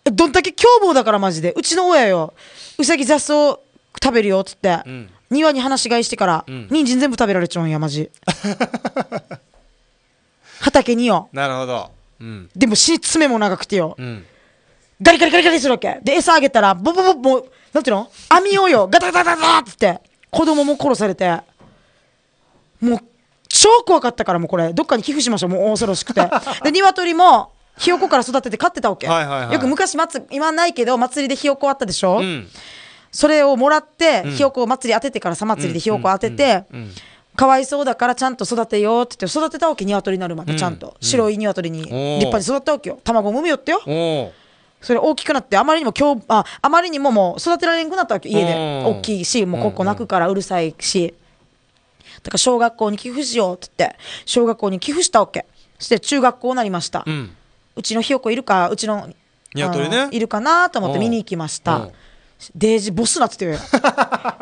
どんだけ凶暴だからマジでうちの親ようさぎ雑草食べるよっつって、うん、庭に放し飼いしてから、うん、人参全部食べられちゃうんやマジ 畑によなるほど、うん、でも死に爪も長くてよ、うん、ガリガリガリガリするわけ。で、餌あげたら、ボボボボ、なんていうの網をよ、ガタガタガタて言って、子供も殺されて。もう、超怖かったから、もうこれ、どっかに寄付しましょう、もう恐ろしくて。で、鶏も、ひよこから育てて飼ってたわけ。はいはいよく昔、今ないけど、祭りでひよこあったでしょ、うん、それをもらって、ひよこ祭り当ててから、さ祭りでひよこ当てて、うん、かわいそうだからちゃんと育てようって言って育てたわけ鶏になるまでちゃんと、白い鶏に立派に育ったわけよ卵も産むよってよそれ大きくなってあまりにも今日ああまりにももう育てられなくなったわけ家で大きいしもうここ泣くからうるさいしだから小学校に寄付しようって言って小学校に寄付したわけそして中学校になりました、うちのひよこいるかうちの鶏ねいるかなと思って見に行きましたデージボスなってて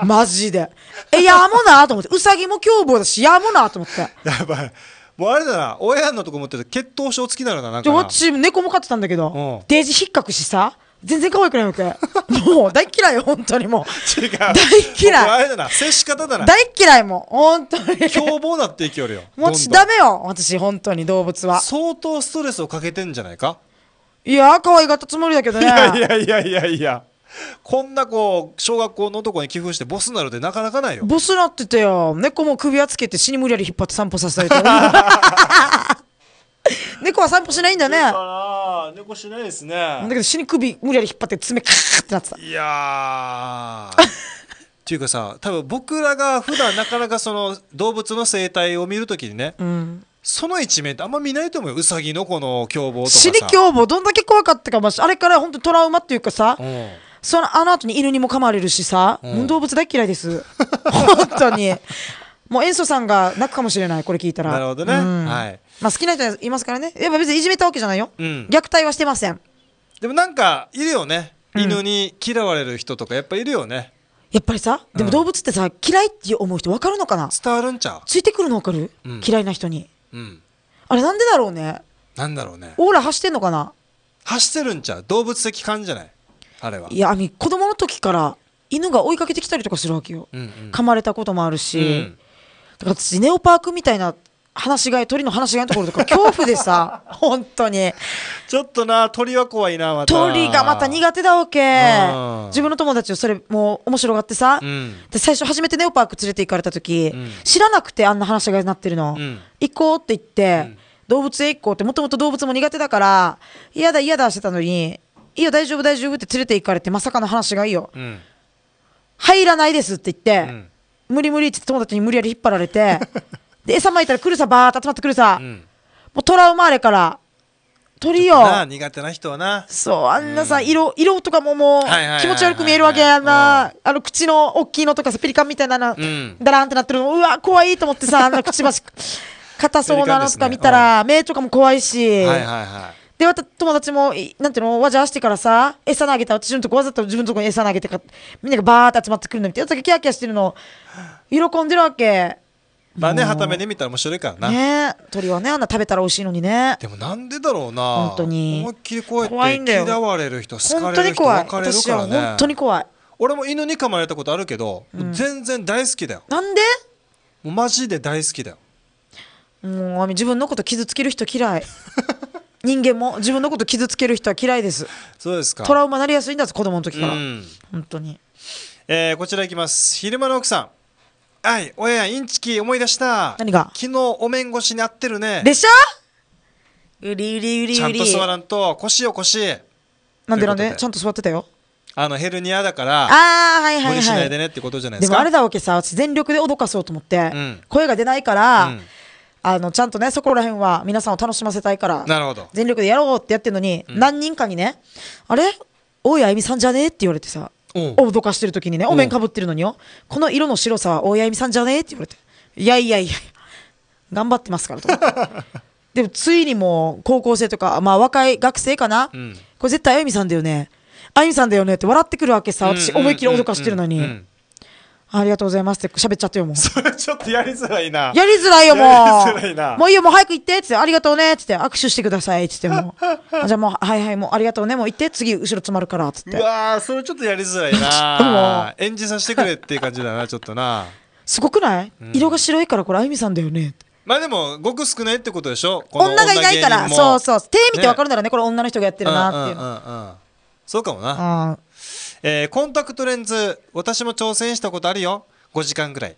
マジでえやもなと思ってうさぎも凶暴だしやもなと思って やばいもうあれだな親のとこ持ってと血糖症付きなのななんかな私猫も飼ってたんだけどデージひっかくしさ全然可愛くないわけもう大嫌いよ本当にもう違う大嫌いあれだな接し方だな大嫌いもう本当に凶暴なっていきよるよもうダメよ私本当に動物は相当ストレスをかけてんじゃないかいや可愛がったつもりだけどねいやいやいやいやいやこんなこう小学校のとこに寄付してボスになるってなかなかないよボスなってたよ猫も首輪つけて死に無理やり引っ張って散歩させたり 猫は散歩しないんだね猫しないですねだけど死に首無理やり引っ張って爪カーってなってたいやー っていうかさ多分僕らが普段なかなかその動物の生態を見るときにね、うんその一面ってあんま見ないと思うよ。うさぎのこの凶暴とかさ。死に凶暴、どんだけ怖かったかもしあれから本当トラウマっていうかさ、うん、その、あの後に犬にも噛まれるしさ、うん、動物大嫌いです。本当に。もう塩素さんが泣くかもしれない、これ聞いたら。なるほどね。うん、はい。まあ好きな人いますからね。やっぱ別にいじめたわけじゃないよ。うん、虐待はしてません。でもなんか、いるよね。犬に嫌われる人とかやっぱいるよね。やっぱりさ、でも動物ってさ、嫌いって思う人分かるのかな伝わるんちゃうついてくるの分かる、嫌いな人に。うん。あれなんでだろうね。なんだろうね。オーラ走ってんのかな走ってるんちゃう動物的感じゃないあれは。いや、あの子供の時から犬が追いかけてきたりとかするわけよ。うんうん、噛まれたこともあるし、うん、だから私ネオパークみたいな放し飼い鳥の放し飼いのところとか 恐怖でさ本当にちょっとな鳥は怖いなまた鳥がまた苦手だわけ自分の友達をそれもう面白がってさ、うん、で最初初めてネオパーク連れて行かれた時、うん、知らなくてあんな放し飼いになってるの、うん、行こうって言って、動物へ行こうってもともと動物も苦手だから嫌だ嫌だしてたのにいいよ、大丈夫、大丈夫って連れて行かれて、まさかの話がいいよ、うん、入らないですって言って、うん、無理無理って友達に無理やり引っ張られて、で、餌まいたら来るさ、ばーっと集まってくるさ、うん、もうトラウマあれから、鳥よ。苦手な人はな。そう、あんなさ、うん、色、色とかももう、気持ち悪く見えるわけやな。あの、口の大きいのとかさ、ペリカンみたいなの、うん、ダランってなってるの、うわ、怖いと思ってさ、あんなくちばし、硬そうなのとか見たら、ね、目とかも怖いし。はいはいはい。で、わた、友達も、なんていうの、わじゃあしてからさ、餌投げた私のとこわざと自分のとこに餌投げてか、みんながバーって集まってくるの見て、やつだキャーキャーしてるの、喜んでるわけ。まあね、はためで見たら面白いからな。ね鳥はね、あんな食べたら美味しいのにね。でもなんでだろうな。本当に。思いっきりこうやって嫌われる人、好かれる人、別れるからね。本当に怖い。俺も犬に噛まれたことあるけど、うん、全然大好きだよ。なんでもうマジで大好きだよ。もう、自分のこと傷つける人嫌い。人間も自分のこと傷つける人は嫌いですそうですかトラウマなりやすいんだ子供の時から、うん、本当に、えー、こちらいきます昼間の奥さんはいおやインチキ思い出した何が昨日お面越しに会ってるねでしょうりうりうりうりちゃんと座らんと腰よ腰なんでなんでちゃんと座ってたよあのヘルニアだからあはいはい、はい、無理しないでねってことじゃないですかでもあれだわけさ私全力で脅かそうと思って、うん、声が出ないから、うんあの、ちゃんとね、そこら辺は皆さんを楽しませたいから、なるほど。全力でやろうってやってるのに、うん、何人かにね、あれ大谷あゆみさんじゃねえって言われてさ、脅かしてる時にね、お面かぶってるのによ、この色の白さは大谷あゆみさんじゃねえって言われて、いやいやいや、頑張ってますからと でもついにもう高校生とか、まあ若い学生かな、うん、これ絶対あゆみさんだよね。あゆみさんだよねって笑ってくるわけさ、私思いっきり脅かしてるのに。ありがとうございますって喋っちゃってよ、もう。それちょっとやりづらいな。やりづらいよ、もう。やりづらいな。もういいよ、もう早く行って、つって、ありがとうね、つって、握手してください、つって、も う。じゃあもう、はいはい、もうありがとうね、もう行って、次、後ろ詰まるから、つって。うわー、それちょっとやりづらいな。演じさせてくれっていう感じだな、ちょっとな。すごくない、うん、色が白いから、これ、あゆみさんだよね、まあでも、ごく少ないってことでしょ女がいないから、そうそう。手見てわかるならね、ねこれ女の人がやってるなっていううんうんうんうん、そうかもな。うん。えー、コンタクトレンズ、私も挑戦したことあるよ。5時間ぐらい。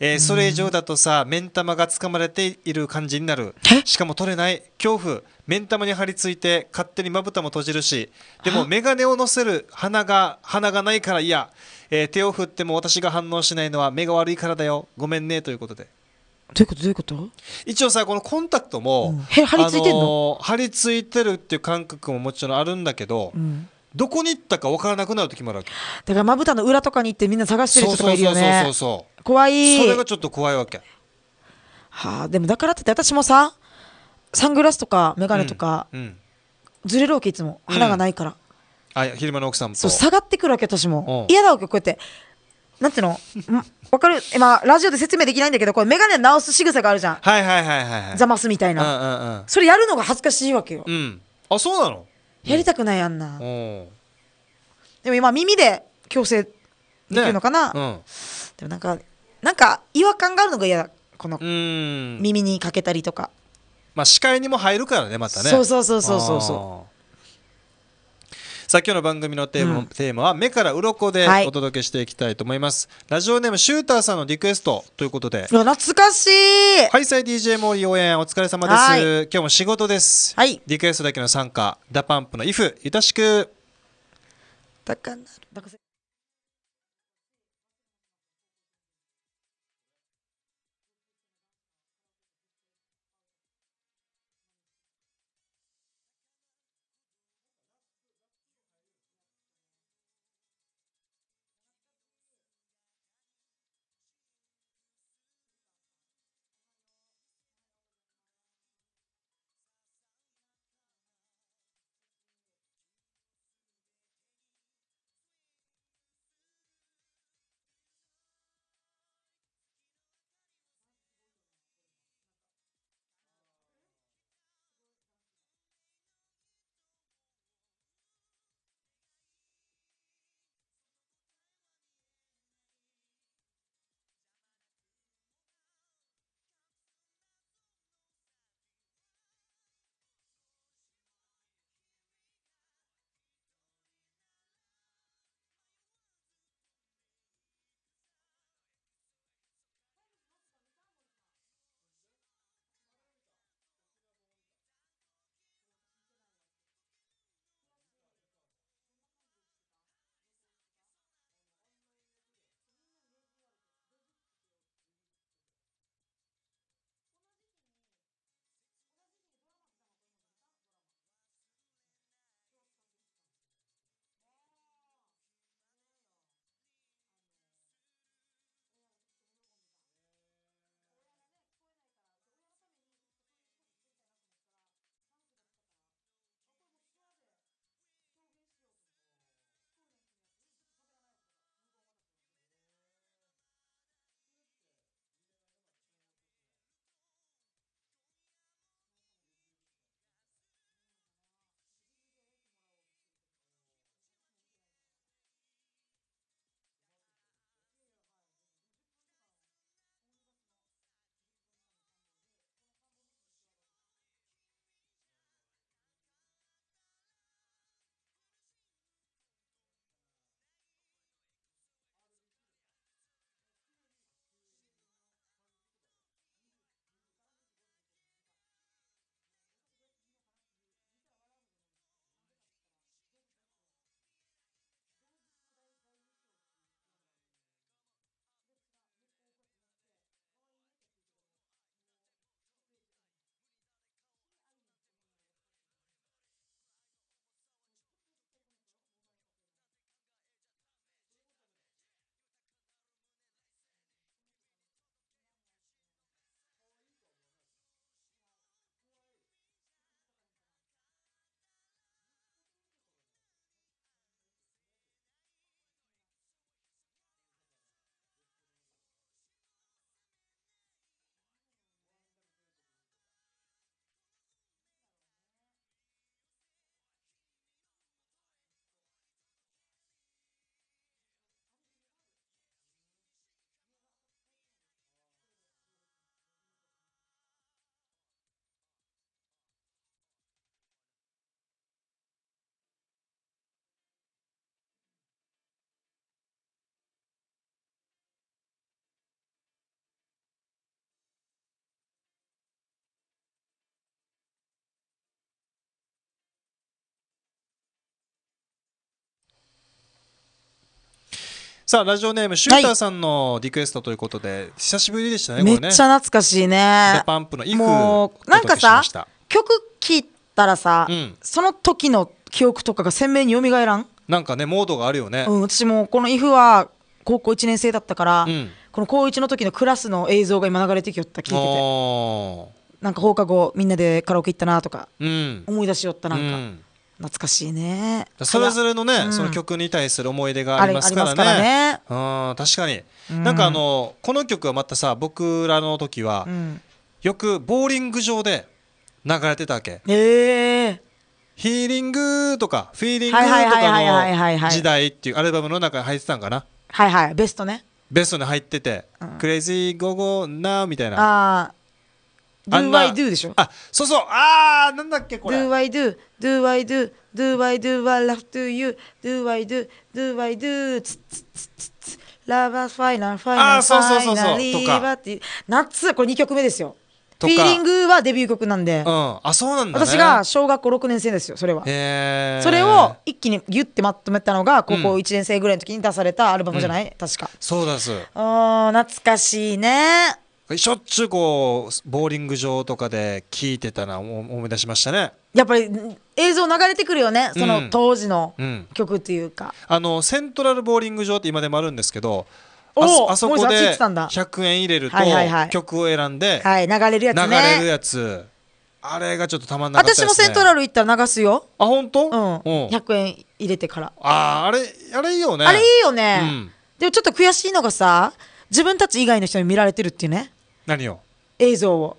えー、それ以上だとさ、目ん玉がつかまれている感じになる。しかも取れない。恐怖。目ん玉に張り付いて、勝手にまぶたも閉じるし。でも、眼鏡をのせる鼻が、鼻がないから嫌。えー、手を振っても私が反応しないのは目が悪いからだよ。ごめんね、ということで。どういうことどういうこと一応さこのコンタクトも、うん、張り付いてるの、の張り付いてるっていう感覚ももちろんあるんだけど、うん、どこに行ったか分からなくなる時もあるわけだからまぶたの裏とかに行ってみんな探してる人とかいるよねそうそうそう怖いそれがちょっと怖いわけはあでもだからって私もさサングラスとか眼鏡とか、うんうん、ずれるわけいつも鼻がないから、あ昼間の奥さんもそう下がってくるわけ私も嫌だわけこうやってなんていうのわかる今ラジオで説明できないんだけどこれ眼鏡直す仕草があるじゃんはいはいはいはいざますみたいな、うんうんうん、それやるのが恥ずかしいわけよ、うん、あそうなのやりたくないあんな、でも今耳で矯正できるのかな、ねうん、でもなんかなんか違和感があるのが嫌だこの耳にかけたりとかまあ視界にも入るからねまたねそうそうそうそうそうそうさあ今日の番組のテーマ,、テーマは目から鱗でお届けしていきたいと思います、ラジオネームシューターさんのリクエストということで懐かしいハイサイ DJ モーリー応援お疲れ様です今日も仕事です、はい、リクエストだけの参加ダパンプの IF いたしく高なるさあラジオネームシューターさんのリクエストということで、はい、久しぶりでしたねめっちゃ懐かしいねパンプのイフもうなんかさ曲聴いたらさ、うん、その時の記憶とかが鮮明によみがえらんなんかねモードがあるよね、うん、私もこの「イフは高校1年生だったから、うん、この高1の時のクラスの映像が今流れてきよった聞いててなんか放課後みんなでカラオケ行ったなとか、思い出しよったなんか。懐かしいねそれぞれのね、うん、その曲に対する思い出がありますからねからねうん確かに、うん、なんかあのこの曲はまたさ僕らの時は、うん、よくボーリング場で流れてたわけえー、ヒーリングとかフィーリングとかの時代っていうアルバムの中に入ってたんかなはいはいベストねベストに入ってて「クレイジーゴーゴーナー」みたいなああ Do I do でしょあそうそうあーなんだっけこれ Do I do Do I do Do I do I love to you Do I do Do I do つつつつつ Love ナ s final final ファイナそファイナう f i n a l l ァイナっフ夏これ2曲目ですよフとィーかリングはデビュー曲なんで、うんあそうなんだ、ね、私が小学校6年生ですよそれは、へーそれを一気にギュッてまとめたのが高校1年生ぐらいの時に出されたアルバムじゃない、確かそうですあー懐かしいねしょっちゅうこうボーリング場とかで聞いてたな思い出しましたねやっぱり映像流れてくるよねその当時の曲っていうか、うんうん、あのセントラルボーリング場って今でもあるんですけどああそこで100円入れると曲を選んで、はい、流れるやつ、ね、流れるやつあれがちょっとたまんなかった、ね、私もセントラル行ったら流すよあ本当？うん、100円入れてからああれあれいいよねあれいいよね、うん、でもちょっと悔しいのがさ自分たち以外の人に見られてるっていうね何を映像を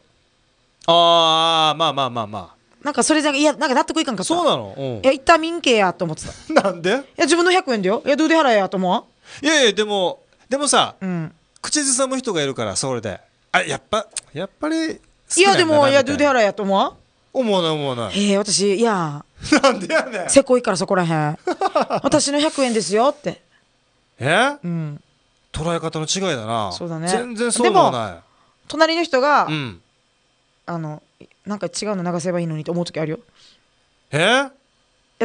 ああまあまあまあまあなんかそれじゃいやなんか納得いかんかったそうなの、うん、いや一旦民家やと思ってた なんでいや自分の100円だよいやどうで払えやと思ういやいやでもでもさ、うん、口ずさむ人がいるからそれであやっぱやっぱりいやでもいやどうで払えやと思う思わない思わないええー、私いやなんでやねんせこいからそこらへん私の100円ですよって えうん捉え方の違いだなそうだね全然そうでもない隣の人が、うんあのなんか違うの流せばいいのにと思う時あるよえだ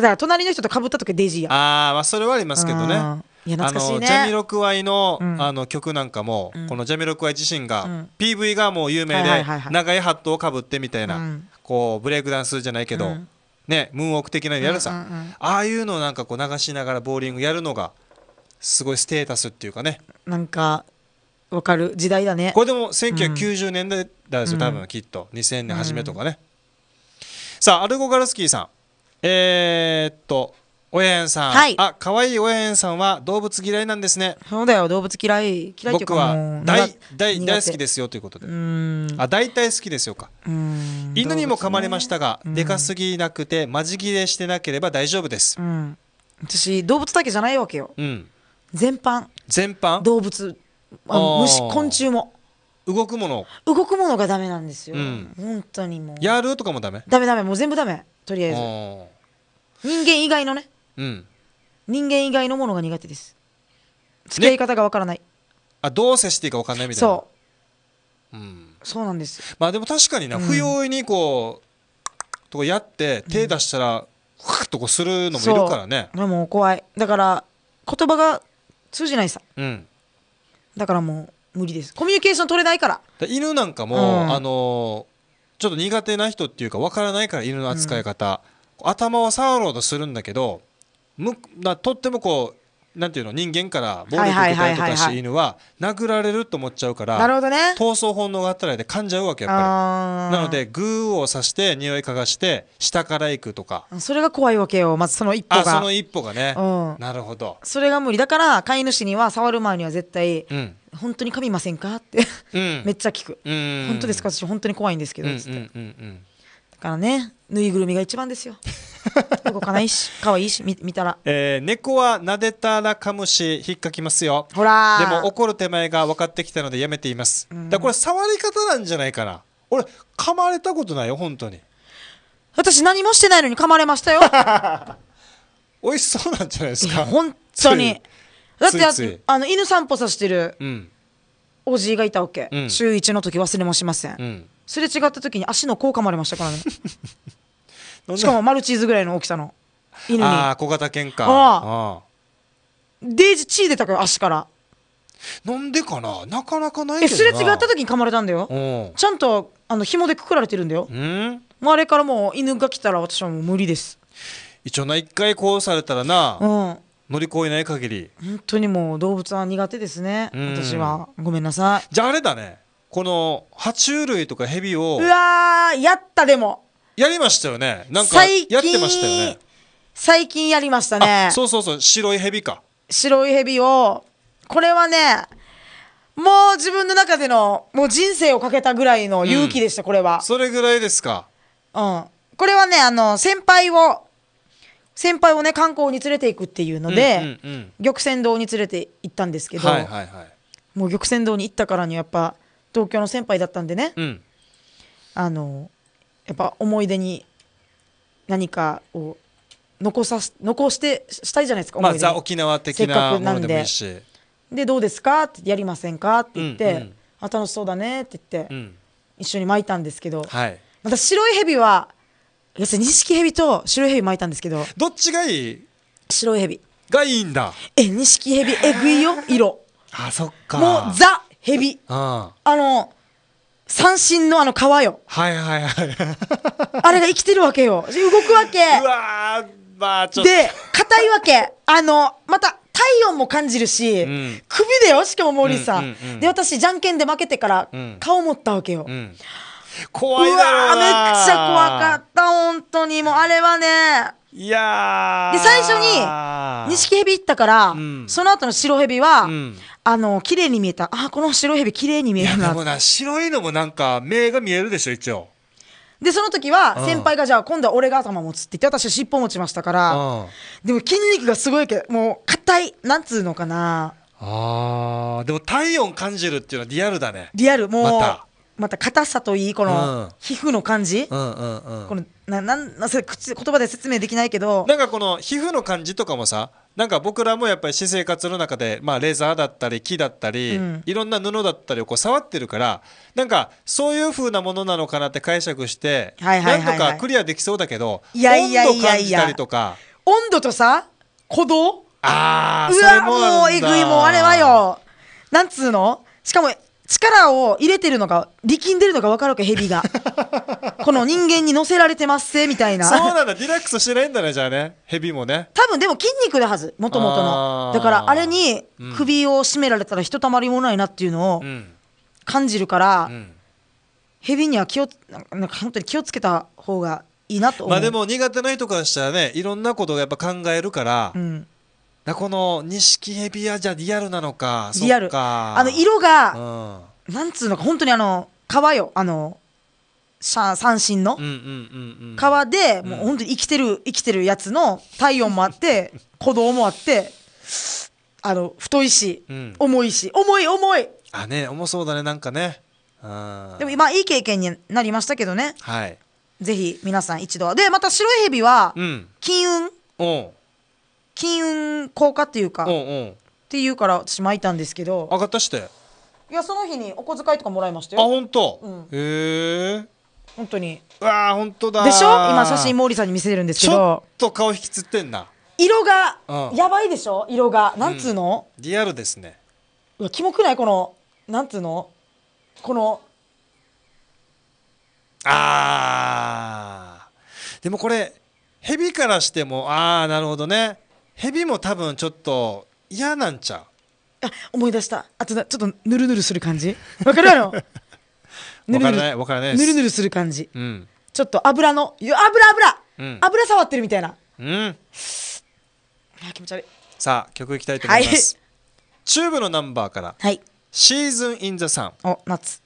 から隣の人と被った時デジやあーまあそれはありますけどねあいや懐かしいのねジャミロクワイの,、うんあの曲なんかも、うんこのジャミロクワイ自身が、うん PV がもう有名はいはいではいはい長いハットをかぶってみたいな、うんこうブレイクダンスじゃないけど、うんねムーンウォーク的なやるさ、うんうんうんああいうのをなんかこう流しながらボーリングやるのがすごいステータスっていうかねなんかわかる時代だねこれでも1990年代だですよ、うん、多分きっと2000年初めとかね、うん、さあアルゴガルスキーさんえー、っとおやんさん、はい、あ可愛いおやんさんは動物嫌いなんですねそうだよ動物嫌い嫌い僕は大大大好きですよということであ大体好きですよか犬にも噛まれましたが、でかすぎなくて間仕切れしてなければ大丈夫です、うん、私動物だけじゃないわけよ、うん、全般全般動物あの虫昆虫も動くもの動くものがダメなんですよ、うん本当にもうやるとかもダメダメダメもう全部ダメとりあえず人間以外のねうん人間以外のものが苦手です付き合い方がわからない、あどう接していいか分かんないみたいなそうう、ん、そうなんですまあでも確かにな、うん不用意にこうとかやって手出したら、ふわっとこうするのもいるからねでも怖いだから言葉が通じないさうんだからもう無理ですコミュニケーション取れないから犬なんかも、うん、あのちょっと苦手な人っていうかわからないから犬の扱い方、うん、頭を触ろうとするんだけどむだとってもこうなんていうの人間から暴力受けたりとかし犬は殴られると思っちゃうからなるほどね闘争本能があったらで噛んじゃうわけやっぱりなのでグーを刺して匂い嗅がして下から行くとかそれが怖いわけよまずその一歩があその一歩がね、うん、なるほどそれが無理だから飼い主には触る前には絶対、うん、本当に噛みませんかってうん、めっちゃ聞く本当ですか私本当に怖いんですけどっつって、だからねぬいぐるみが一番ですよ動かないし、可愛いし、見見たら。えー、猫は撫でたらかむし、引っかきますよ。ほらでも怒る手前が分かってきたのでやめています。うん、だこれ触り方なんじゃないかな。俺、噛まれたことないよ、本当に。私何もしてないのに噛まれましたよ。美味しそうなんじゃないですか。本当に。だってついついあの犬散歩させてる、うん、おじいがいたわけ、うん、週1の時忘れもしません、うん、すれ違った時に足の甲噛まれましたからね しかもマルチーズぐらいの大きさの犬にああ小型犬かああデージチー出たから足からなんでかななかなかないけどなすれ違った時に噛まれたんだよちゃんとあの紐でくくられてるんだよんあれからもう犬が来たら私はもう無理です一応な一回こうされたらな、乗り越えない限り本当にもう動物は苦手ですね、私はごめんなさいじゃああれだねこの爬虫類とかヘビをうわやったでもやりましたよね。なんかやってましたよね。最近やりましたね。そうそうそう、白い蛇か。白い蛇を、これはね、もう自分の中での、もう人生をかけたぐらいの勇気でした、うん、これは。それぐらいですか。うん。これはね、あの、先輩を、先輩をね、観光に連れていくっていうので、玉泉堂に連れて行ったんですけど、はいはいはい、もう玉泉堂に行ったからにはやっぱ、東京の先輩だったんでね、うん、あの、やっぱ思い出に何かを残さす残してしたいじゃないですか、まあ、ザ沖縄的なものでもいいしでどうですかってやりませんかって言って、うんうん、あ楽しそうだねって言って、うん、一緒に巻いたんですけど、はい、また白いヘビは要するに錦ヘビと白いヘビ巻いたんですけどどっちがいい白いヘビがいいんだえ錦ヘビえぐいよ色あそっかもうザヘビあの三振のあの川よ。はいはいはい。あれが生きてるわけよ。動くわけ。うわまあちょっと。で、硬いわけ。あの、また、体温も感じるし、うん、首でよ、しかも森さ、んで、私、じゃんけんで負けてから、顔持ったわけよ。うん怖いだろうめっちゃ怖かった本当にもうあれはねいやで最初に錦蛇行ったから、うん、その後の白蛇は、うん、あの、綺麗に見えた。あ、この白い蛇綺麗に見えるな。でもな、白いのもなんか、目が見えるでしょ、一応。で、その時は、先輩が、じゃあ、今度は俺が頭持つって言って、私は尻尾持ちましたから、でも筋肉がすごいけど、もう、硬い、なんつうのかな。ああ、でも体温感じるっていうのはリアルだね。リアル、もう、また、また硬さといい、この、皮膚の感じ。んん。この、な、ん、それ、口、言葉で説明できないけど。なんかこの、皮膚の感じとかもさ、なんか僕らもやっぱり私生活の中で、まあ、レザーだったり木だったり、うん、いろんな布だったりをこう触ってるからなんかそういうふうなものなのかなって解釈して、何、はい、なんとかクリアできそうだけどいやいやいやいや温度温度とさ鼓動ああうわもうえぐいもうあれはよなんつうのしかも力を入れてるのが力んでるのが分かるわけヘビが この人間に乗せられてますせみたいなそうなんだリラックスしてないんだねじゃあねヘビもね多分でも筋肉だはずもともとのだからあれに首を絞められたらひとたまりもないなっていうのを感じるから、うんうん、ヘビには気をなんか本当に気をつけた方がいいなと思うまあでも苦手な人からしたらねいろんなことがやっぱ考えるから、うんだこの錦エビはじゃリアルなのかリアルあの色が、うん、なんつうのか本当にあの川よあの三振の川で、もう本当に生きてる生きてるやつの体温もあって 鼓動もあってあの太いし、うん、重いし重い重いあね重そうだねなんかねでも今いい経験になりましたけどねはいぜひ皆さん一度でまた白いヘビは、うん、金運金運効果っていうか、うんうん、っていうから私巻いたんですけど上がったしていやその日にお小遣いとかもらいましたよあ本当、うん、へえ本当にうわ本当だでしょ今写真毛利さんに見せてるんですけどちょっと顔引きつってんな色が、うん、やばいでしょ色がなんつうの、うん、リアルですねうわキモくないこのなんつうのこのあーでもこれヘビからしてもああなるほどね蛇も多分ちょっと嫌なんちゃうあ思い出したあとちょっとぬるぬるする感じわかるやろぬるるわからないわからないぬるぬるする感じ、うん、ちょっと油の油油、うん、油触ってるみたいなうんあ気持ち悪いさあ曲いきたいと思います、はい、チューブのナンバーから、はい、シーズン・イン・ザ・サンお夏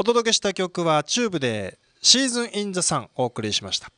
お届けした曲はチューブでシーズン・イン・ザ・サンお送りしました。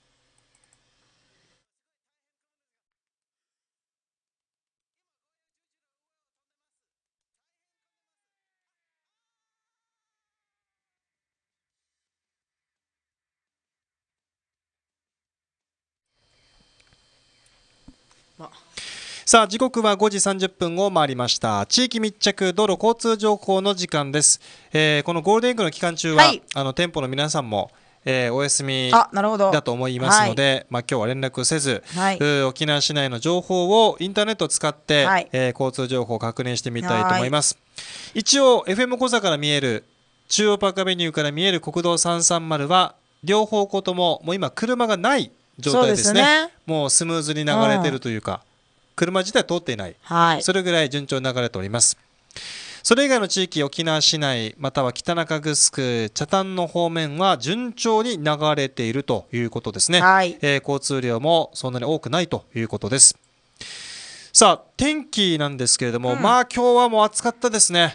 さあ時刻は5時30分を回りました地域密着道路交通情報の時間です、えー、このゴールデンウィークの期間中は、はい、あの店舗の皆さんもえー、お休みだと思いますので、はい、まあ、今日は連絡せず、はい、沖縄市内の情報をインターネットを使って、はい、えー、交通情報を確認してみたいと思います一応 FM 小座から見える中央パークアベニューから見える国道330は両方向とももう今車がない状態ですね、ね、もうスムーズに流れてるというか、うん車自体通っていない、はい、それぐらい順調に流れております。それ以外の地域、沖縄市内、または北中城、北谷の方面は順調に流れているということですね、はい、えー、交通量もそんなに多くないということです。さあ、天気なんですけれども、うん、まあ今日はもう暑かったですね。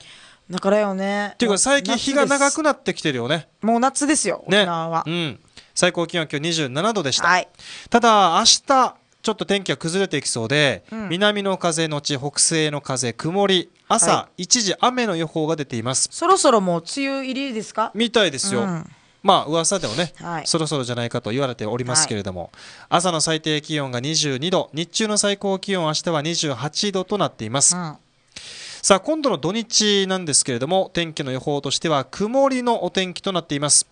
だからよね。っていうか最近日が長くなってきてるよね。もう夏ですよ、ね、沖縄は。うん。最高気温今日27度でした。はい、ただ、明日、ちょっと天気は崩れていきそうで、うん、南の風のち北西の風曇り朝、一時雨の予報が出ていますそろそろもう梅雨入りですかみたいですよ、うん、まあ噂でもね、はい、そろそろじゃないかと言われておりますけれども、はい、朝の最低気温が22度日中の最高気温明日は28度となっています、うん、さあ今度の土日なんですけれども天気の予報としては曇りのお天気となっています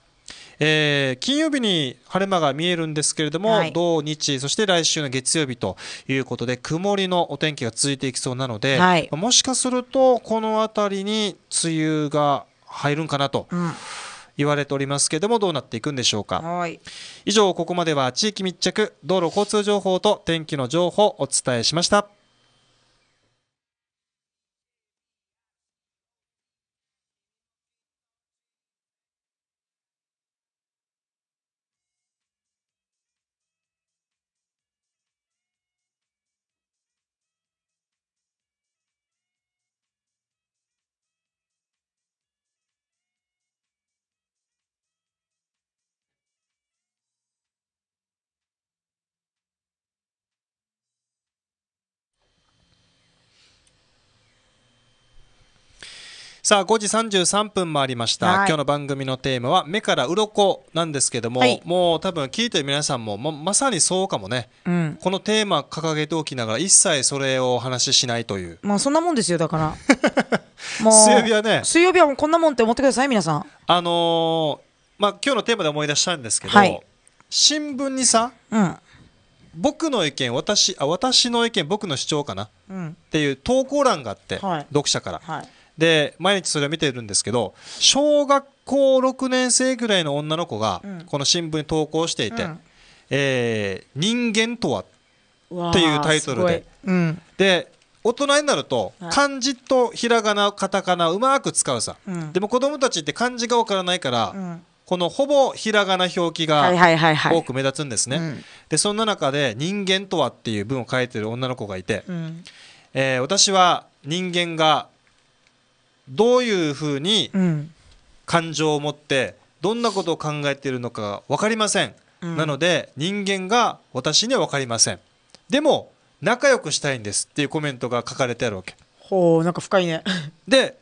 えー、金曜日に晴れ間が見えるんですけれども、はい、土日、そして来週の月曜日ということで、曇りのお天気が続いていきそうなので、はい、もしかすると、この辺りに梅雨が入るんかなと。うん言われておりますけれどもどうなっていくんでしょうか以上ここまでは地域密着道路交通情報と天気の情報をお伝えしましたさあ5時33分もありました、今日の番組のテーマは目から鱗なんですけども、はい、もう多分聞いてる皆さんもままさにそうかもね、うん、このテーマ掲げておきながら一切それをお話ししないというまあそんなもんですよだから 水曜日はね水曜日はもうこんなもんって思ってください皆さんあのー、まあ今日のテーマで思い出したんですけど、はい、新聞にさ、うん僕の意見私あ私の意見僕の主張かな、うん、っていう投稿欄があって、はい、読者から、はい、で毎日それを見てるんですけど小学校6年生ぐらいの女の子がこの新聞に投稿していて「うん、えー、人間とは?」っていうタイトルで、うん、で大人になると漢字とひらがなカタカナうまく使うさ、うん、でも子供たちって漢字がわからないから、うん、このほぼひらがな表記が多く目立つんですね、でそんな中で「人間とは?」っていう文を書いてる女の子がいて、えー、私は人間がどういうふうに感情を持ってどんなことを考えているのか分かりません、うん、なので人間が私には分かりませんでも仲良くしたいんですっていうコメントが書かれてあるわけほうなんか深いね で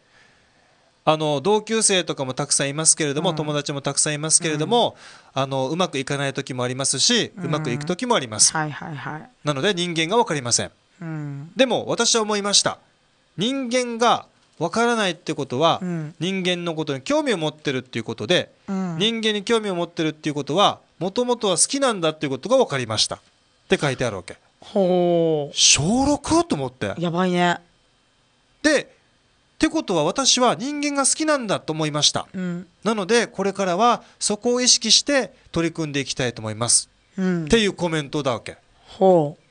あの同級生とかもたくさんいますけれども、うん、友達もたくさんいますけれども、うん、あのうまくいかない時もありますし、うまくいく時もあります、はいはいはい、なので人間が分かりません、でも私は思いました人間がわからないってことは、人間のことに興味を持ってるっていうことで、人間に興味を持ってるっていうことはもともとは好きなんだっていうことが分かりましたって書いてあるわけほう小 6? と思ってやばいねでってことは私は人間が好きなんだと思いました、うん、なのでこれからはそこを意識して取り組んでいきたいと思います、うん、っていうコメントだわけほう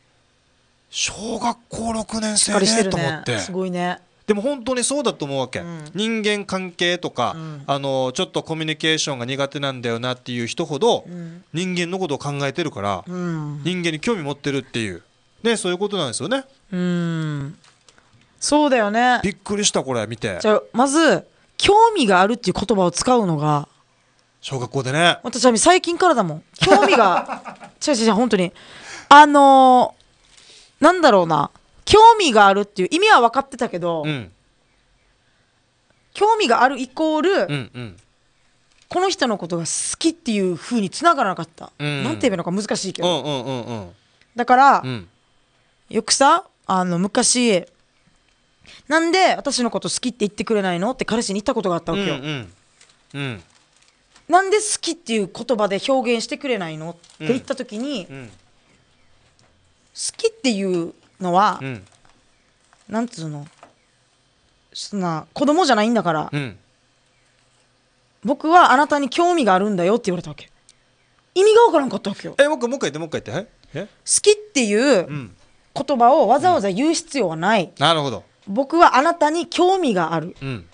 小学校6年生ねと思って、すごいねでも本当にそうだと思うわけ、うん、人間関係とか、うん、あのちょっとコミュニケーションが苦手なんだよなっていう人ほど、人間のことを考えてるから、人間に興味持ってるっていうねそういうことなんですよねうんそうだよねびっくりしたこれ見てじゃまず興味があるっていう言葉を使うのが小学校でね私は最近からだもん興味が 違う違う違う本当にあのー、なんだろうな興味があるっていう意味は分かってたけど、うん興味があるイコール、うんうんこの人のことが好きっていうふうにつながらなかった、うんうんなんて言えばいいのか難しいけうど、んうんうんうんだから、うんよくさあの昔なんで私のこと好きって言ってくれないのって彼氏に言ったことがあったわけよ、うんうんなんで好きっていう言葉で表現してくれないのって言った時に、うん好きっていうのは、うん、なんつうのそんな子供じゃないんだから、うん、僕はあなたに興味があるんだよって言われたわけ意味が分からんかったわけよえもう一回もう一回言ってもう一回言って好きっていう言葉をわざわざ言う必要はない、うん、なるほど僕はあなたに興味がある、うん、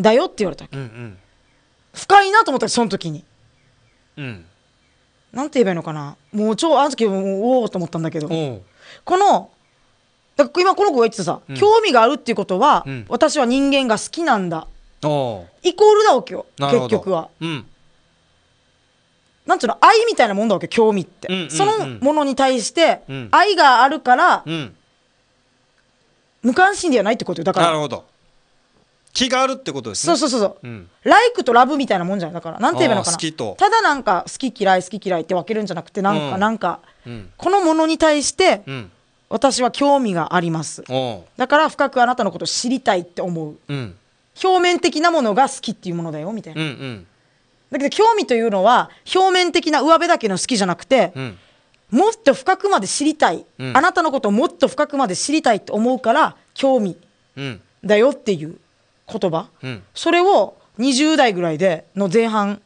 だよって言われたわけ、うんうん、深いなと思ったその時にうんなんて言えばいいのかなもう超あの時もうおおと思ったんだけどこのだから今この子が言ってたさ、うん興味があるっていうことは、うん私は人間が好きなんだイコールだわけよ結局はうんなんつうの愛みたいなもんだわけ興味って、うんうんうんそのものに対して、うん愛があるからうん無関心ではないってことよだかなるらほど気があるってことですそねうそうそうそううんライクとラブみたいなもんじゃないだからなんて言えばいいのかあ好きなとただなんか好き嫌い好き嫌いって分けるんじゃなくてなんか、うんなんかうんこのものに対してうん私は興味がありますだから深くあなたのことを知りたいって思う、うん、表面的なものが好きっていうものだよみたいな、うんうん、だけど興味というのは表面的な上辺だけの好きじゃなくて、うん、もっと深くまで知りたい、うん、あなたのことをもっと深くまで知りたいと思うから興味だよっていう言葉、それを20代ぐらいでの前半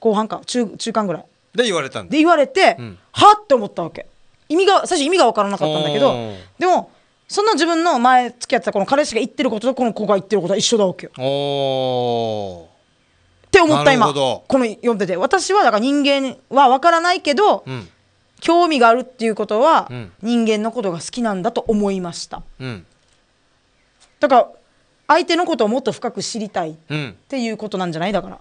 後半か中中間ぐらいで言われたんで言われて、はっと思ったわけ。意味が最初意味が分からなかったんだけどでもそんな自分の前付き合ってたこの彼氏が言ってることとこの子が言ってることは一緒だわけよ。って思った今この読んでて私はだから人間は分からないけど、うん、興味があるっていうことは、人間のことが好きなんだと思いました。うん、だから相手のことをもっと深く知りたいっていうことなんじゃないだから。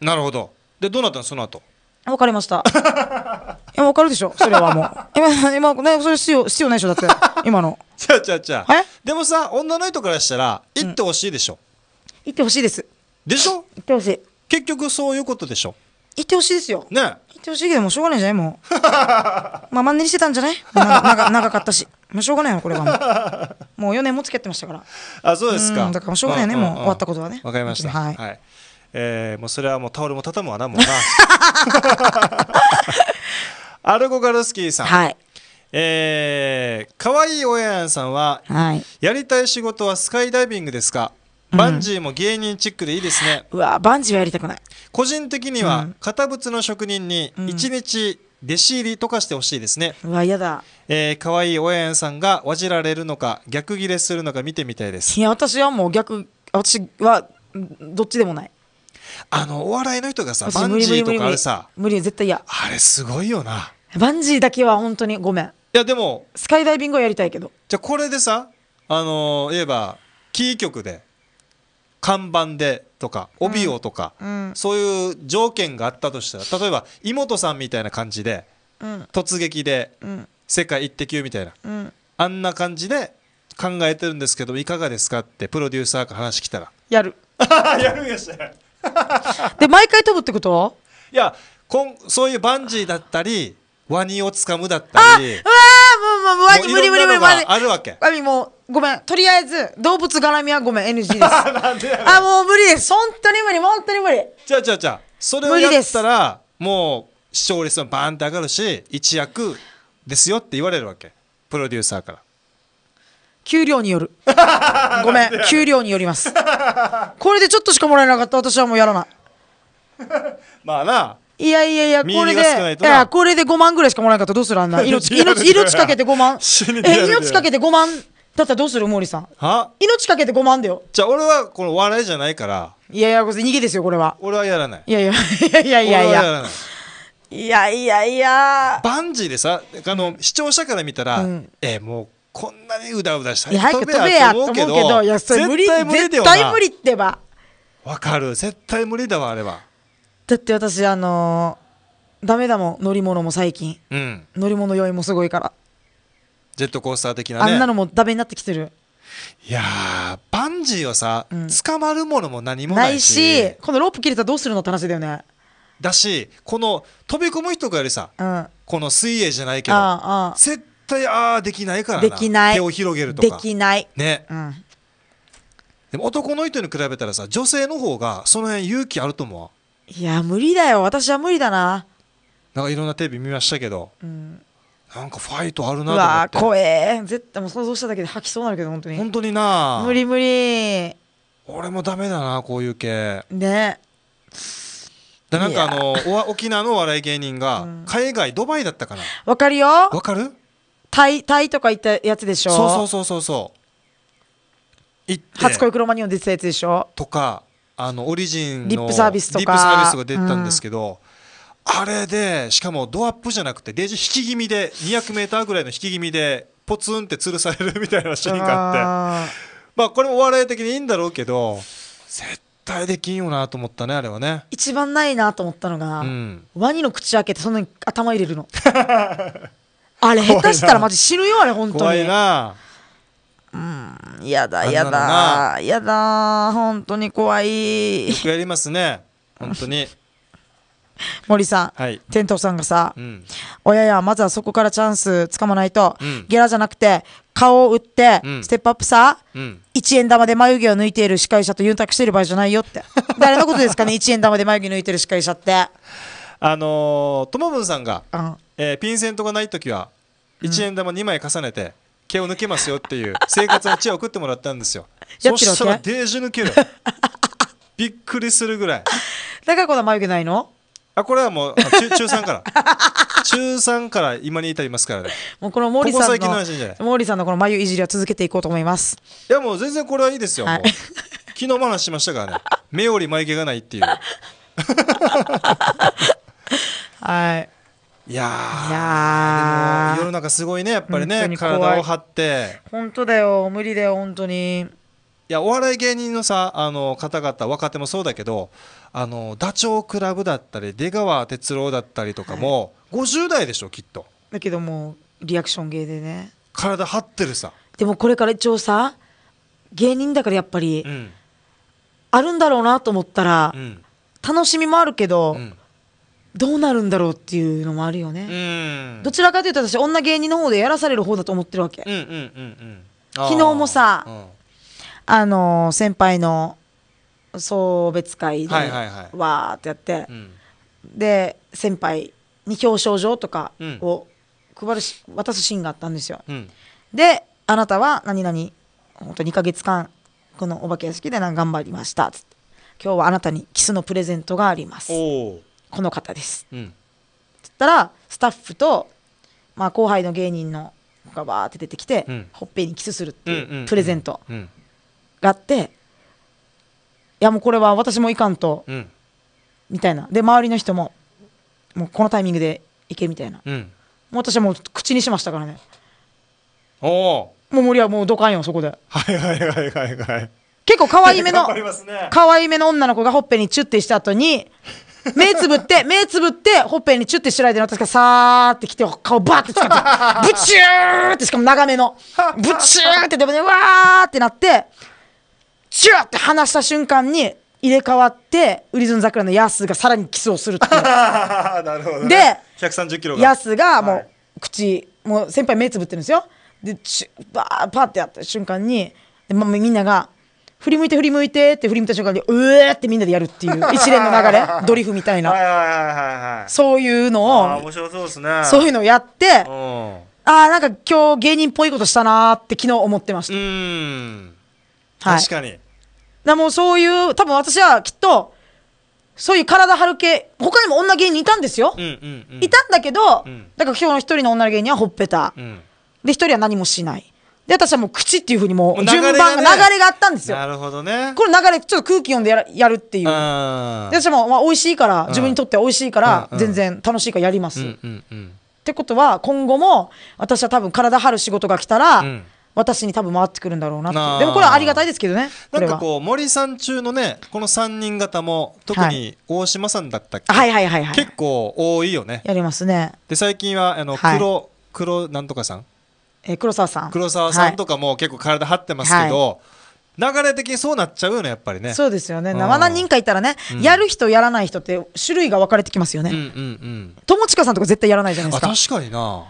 なるほど。でどうなったのその後わかりました。いや、わかるでしょ、それはもう。今、今、ね、それ必要、必要ないでしょ、だって、今の。ちゃちゃちゃ。えでもさ、女の人からしたら、行ってほしいでしょ。行、うん、ってほしいです。でしょ行ってほしい。結局、そういうことでしょ。行ってほしいですよ。ね行ってほしいけど、もうしょうがないじゃないもう。まあ、マンネリしてたんじゃない長長かったし。もうしょうがないよ、これはもう。もう4年も付き合ってましたから。あ、そうですか。だから、しょうがないね、もう終わったことはね。わかりました。はい。はいえー、もうそれはもうタオルも畳むわなもうな アルゴガルスキーさんはいえー、かわいいおやんさんは、はい、やりたい仕事はスカイダイビングですかバンジーも芸人チックでいいですね、うん、うわバンジーはやりたくない個人的には、うん、堅物の職人に一日弟子入りとかしてほしいですね、うわ嫌だえー、可愛い親やんさんがわじられるのか逆ギレするのか見てみたいですいや私はもう逆私はどっちでもないあのお笑いの人がさバンジーとかあれさ無理絶対嫌あれすごいよなバンジーだけは本当にごめんいやでもスカイダイビングはやりたいけどじゃあこれでさあのいえばキー局で看板でとか帯をとか、そういう条件があったとしたら例えば妹さんみたいな感じで、突撃で、世界一滴みたいな、あんな感じで考えてるんですけどいかがですかってプロデューサーから話来たらやる やるんやしたら で毎回飛ぶってこといやこんそういうバンジーだったりワニを掴むだったりあうわーもうもうワニ無理無理無理無理あるわけワニもうごめんとりあえず動物絡みはごめん NG です なんでやあもう無理です本当に無理本当に無理じゃあじゃあじゃあそれを無理やでっすたらもう視聴率もバーンって上がるし一躍ですよって言われるわけプロデューサーから給料による ごめん給料によりますこれでちょっとしかもらえなかった私はもうやらない まあないやいやいやこれでいやこれで5万ぐらいしかもらえなかったどうするあんな 命命命かけて5万え命かけて5万だったらどうする毛利さん命かけて5万だよじゃあ俺はこの笑いじゃないからいやいやこれ逃げですよこれは俺はやらないいやいやいやいやいやいやいやいやいやいやジーでさあの視聴者から見たら、うん、えー、もうこんなにうだうだしたら早く飛べやと思うけどいやそれ無理絶対無理絶対無理ってばわかる絶対無理だわあれはだって私あのー、ダメだもん乗り物も最近、うん、乗り物酔いもすごいからジェットコースター的なねあんなのもダメになってきてるいやバンジーはさ、うん、捕まるものも何もないしないしこのロープ切れたらどうするのって話だよねだしこの飛び込む人がよりさ、うん、この水泳じゃないけどあ設対ああできないからできない手を広げるとかできないね、うん、でも男の人に比べたらさ女性の方がその辺勇気あると思ういや無理だよ私は無理だななんかいろんなテレビ見ましたけど、うん、なんかファイトあるなと思ってうわ怖え絶対もう想像しただけで吐きそうなるけど本当に本当にな無理無理俺もダメだなこういう系ねだなんかあの沖縄の笑い芸人が海外ドバイだったかなわかるよわかるタイ、タイとか言ったやつでしょそうそうそうそうそう初恋クロマニオン出てたやつでしょとかあのオリジンのリップサービスとかリップサービスとか出たんですけど、うん、あれでしかもドアップじゃなくてデジ引き気味で 200m ぐらいの引き気味でポツンって吊るされるみたいなシーンがあってまあこれもお笑い的にいいんだろうけど絶対できんよなと思ったねあれはね一番ないなと思ったのが、うん、ワニの口開けてそんなに頭入れるの あれ下手したらマジ死ぬよあれ本当に怖いなうんやだやだやだ本当に怖いよくやりますね本当に 森さん、はい、店頭さんがさ、うん、親やまずはそこからチャンスつかまないと、うん、ゲラじゃなくて顔を打って、うん、ステップアップさ、うん、1円玉で眉毛を抜いている司会者と誘クしている場合じゃないよって 誰のことですかね1円玉で眉毛抜いてる司会者ってあのトともぶさんが、うんえー、ピンセントがない時は1円玉2枚重ねて毛を抜けますよっていう生活の知恵を送ってもらったんですよ そしたらデージ抜ける びっくりするぐらいだからこの眉毛ないのあこれはもう中中3から 中3から今に至りますからねもうこの毛利さんのここ毛さんのこの眉いじりは続けていこうと思いますいやもう全然これはいいですよ、はい、昨日も話しましたからね目より眉毛がないっていうはいいや世の中すごいねやっぱりね体を張って本当だよ無理だよ本当にいやお笑い芸人のさあの方々若手もそうだけどあのダチョウ倶楽部だったり出川哲朗だったりとかも、はい、50代でしょきっとだけどもうリアクション芸でね体張ってるさでもこれから一応さ芸人だからやっぱり、うん、あるんだろうなと思ったら、うん、楽しみもあるけど、うんどうなるんだろうっていうのもあるよね、どちらかというと私女芸人の方でやらされる方だと思ってるわけ、昨日もさ、あの先輩の送別会で、わーってやって、で先輩に表彰状とかを配るし、渡すシーンがあったんですよ、であなたは何々本当2か月間このお化け屋敷で頑張りましたっつって今日はあなたにキスのプレゼントがありますこの方です」うん、つったらスタッフと、まあ、後輩の芸人のがバーって出てきて、うん、ほっぺにキスするっていうプレゼントがあって「いやもうこれは私もいかんと」うん、みたいなで周りの人も「もうこのタイミングでいけ」みたいな、もう私はもう口にしましたからねおおもう森はもうどかんよそこではいはいはいはいはい結構可愛いめの、ね、可愛いめの女の子がほっぺにチュッてした後に目つぶって、目つぶって、ほっぺにチュッてしてる間に私がさーって来て、顔バーってつちゅブチューって、しかも長めの、ブチューってでもね、わーってなって、チューって離した瞬間に、入れ替わって、ウリズン桜のヤスがさらにキスをするっていう。なるほど、ね、で、130キロが。ヤスがもう、はい、口、もう先輩目つぶってるんですよ。で、チュー、バー、ってやった瞬間に、でみんなが、振り向いて振り向いてって振り向いた瞬間に、うえってみんなでやるっていう 一連の流れ、ドリフみたいな。そういうのを、そういうのをやって、ああ、なんか今日芸人っぽいことしたなーって昨日思ってました。うん。確かに。だもうそういう、多分私はきっと、そういう体張る系、他にも女芸人いたんですよ。うんうんうん、いたんだけど、うん、だから今日の一人の女芸人はほっぺた。うん、で、一人は何もしない。で、私はもう口っていうふうにもう順番が、流れ,、があったんですよ。なるほどね。これ流れ、ちょっと空気読んでやるやるっていう。で、私も、まあ、美味しいから、自分にとって美味しいから、全然楽しいからやります。ってことは、今後も、私は多分体張る仕事が来たら、私に多分回ってくるんだろうなでもこれはありがたいですけどねなんかこう森さん中のねこの3人方も特に大島さんだったっけ、はい、はいはいはいはい結構多いよねやりますねで最近はあの黒、はい、黒なんとかさんえー、黒沢さん黒沢さんとかも結構体張ってますけど、はい流れ的にそうなっちゃうよねやっぱりねそうですよね、うん、何人かいたらね、うん、やる人やらない人って種類が分かれてきますよね、うんうんうん、友近さんとか絶対やらないじゃないですか確かにな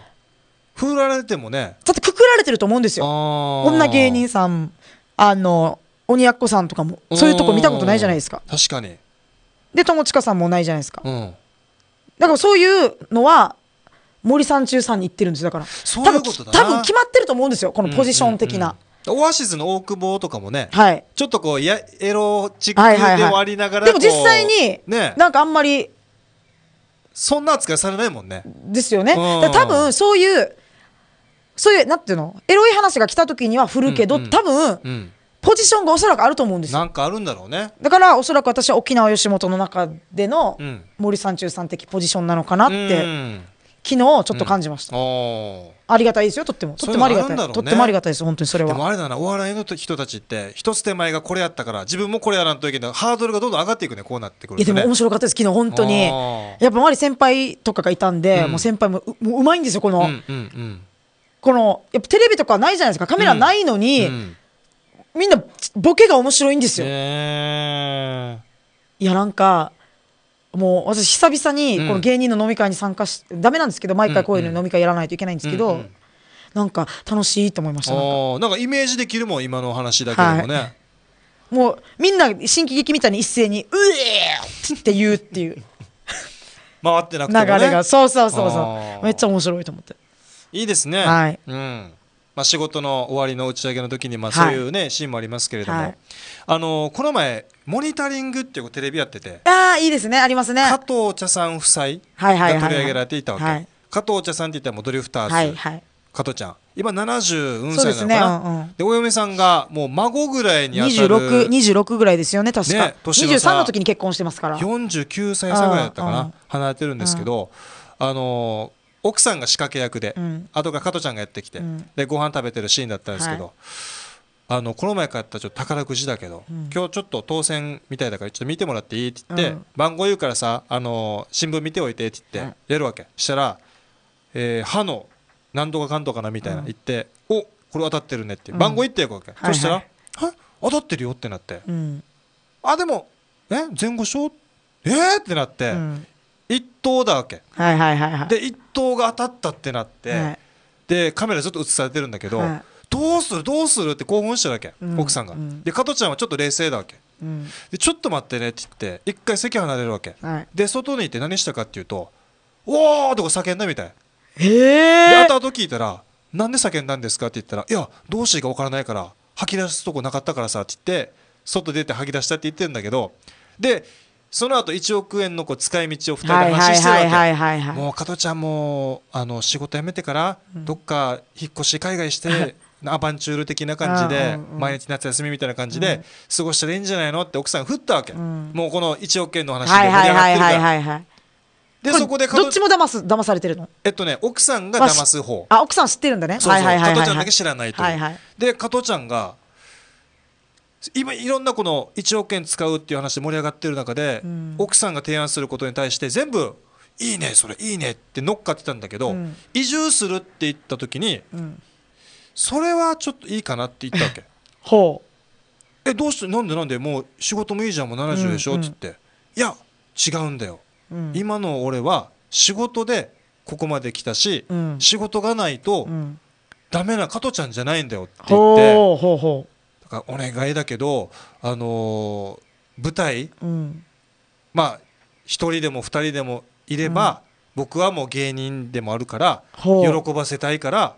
振られてもねだってくくられてると思うんですよ女芸人さんあの鬼奴さんとかもそういうとこ見たことないじゃないですか確かにで友近さんもないじゃないですか、うん、だからそういうのは森三中さんに行ってるんですだからそういうことだ多分決まってると思うんですよこのポジション的な。うんうんうんオアシスの大久保とかもね、はい、ちょっとこうやエロチックでもありながら、はいはい、でも実際に、ね、なんかあんまりそんな扱いされないもんねですよね、うん、多分そういうそういうなんていうのエロい話が来た時には振るけど、うんうん、多分、うん、ポジションがおそらくあると思うんですよなんかあるんだろうねだからおそらく私は沖縄吉本の中での森三中さん的ポジションなのかなって昨日ちょっと感じました、うん、ありがたいですよとってもとってもありがたい、ね、とってもありがたいです本当にそれはでもあれだなお笑いの人たちって一つ手前がこれやったから自分もこれやらんといけないハードルがどんどん上がっていくねこうなってくる、ね、いやでも面白かったです昨日本当にやっぱ周り先輩とかがいたんで、うん、もう先輩もうもうまいんですよこの、うんうんうん、このやっぱテレビとかないじゃないですかカメラないのに、うん、みんなボケが面白いんですよ、えー、いやなんかもう私久々にこの芸人の飲み会に参加し、うん、ダメなんですけど毎回こういうの飲み会やらないといけないんですけど、うんうん、なんか楽しいと思いましたなんかイメージできるもん今の話だけでもね、はい、もうみんな新喜劇みたいに一斉に「うえ!」って言うっていう回ってなくても、ね、流れがそうそうそうそうめっちゃ面白いと思っていいですねはい、うんまあ、仕事の終わりの打ち上げの時にまあそういうね、シーンもありますけれども、はい、あのこの前モニタリングっていうテレビやっててあいいですねありますね加藤茶さん夫妻が取り上げられていたわけ、はい、加藤茶さんって言ったらもうドリフターズ、はいはい、加藤ちゃん今70歳なのかなで、ねうんうんで、お嫁さんがもう孫ぐらいに二十る 26, 26ぐらいですよね確か、ね、年の23の時に結婚してますから49歳差ぐらいだったかな離れてるんですけど、あのー奥さんが仕掛け役で、うん、あとが加トちゃんがやってきて、うん、でご飯食べてるシーンだったんですけど、はい、あのこの前買ったちょっと宝くじだけど、うん、今日ちょっと当選みたいだからちょっと見てもらっていいって言って、うん、番号言うからさ、あの新聞見ておいてって言ってやるわけ、したら、えー、歯の何度かかんとかなみたいな言って、おこれ当たってるねって番号言ってやるわけ、そしたら、はいはい、当たってるよってなって、あでもえ前後賞えー、ってなって、一等だわけ、はいはいはいはい、で一灯が当たったってなって、はい、でカメラずっと映されてるんだけど、はい、どうするどうするって興奮してるわけ、うん、奥さんが。で加トちゃんはちょっと冷静だわけ。うん、でちょっと待ってねって言って一回席離れるわけ、はい、で外にいて何したかっていうと「おお!」とか叫んだみたいへえで後々聞いたら「なんで叫んだんですか?」って言ったら「いやどうしていいか分からないから吐き出すとこなかったからさ」って言って外出て吐き出したって言ってるんだけどでその後1億円のこう使い道を2人で話してるわけもう加トちゃんもあの仕事辞めてから、どっか引っ越し海外して。アバンチュール的な感じで毎日夏休みみたいな感じで過ごしたらいいんじゃないのって奥さん振ったわけ、もうこの1億円の話で盛り上がってるからでそこでどっちも騙す騙されてるのえっとね奥さんが騙す方あ奥さん知ってるんだねそうそう加トちゃんだけ知らないと、で加藤ちゃんが今いろんなこの1億円使うっていう話で盛り上がってる中で、うん、奥さんが提案することに対して全部「いいねそれいいね」って乗っかってたんだけど、うん、移住するって言った時に、うん、それはちょっといいかなって言ったわけ。ほうえどうしてなんでなんでもう仕事もいいじゃんもう70でしょ、って言って「いや違うんだよ、今の俺は仕事でここまで来たし、仕事がないと、うん、ダメな加トちゃんじゃないんだよ」って言って。ほうほうほうかお願いだけど、あのー、舞台、うん、まあ1人でも2人でもいれば、うん、僕はもう芸人でもあるから喜ばせたいから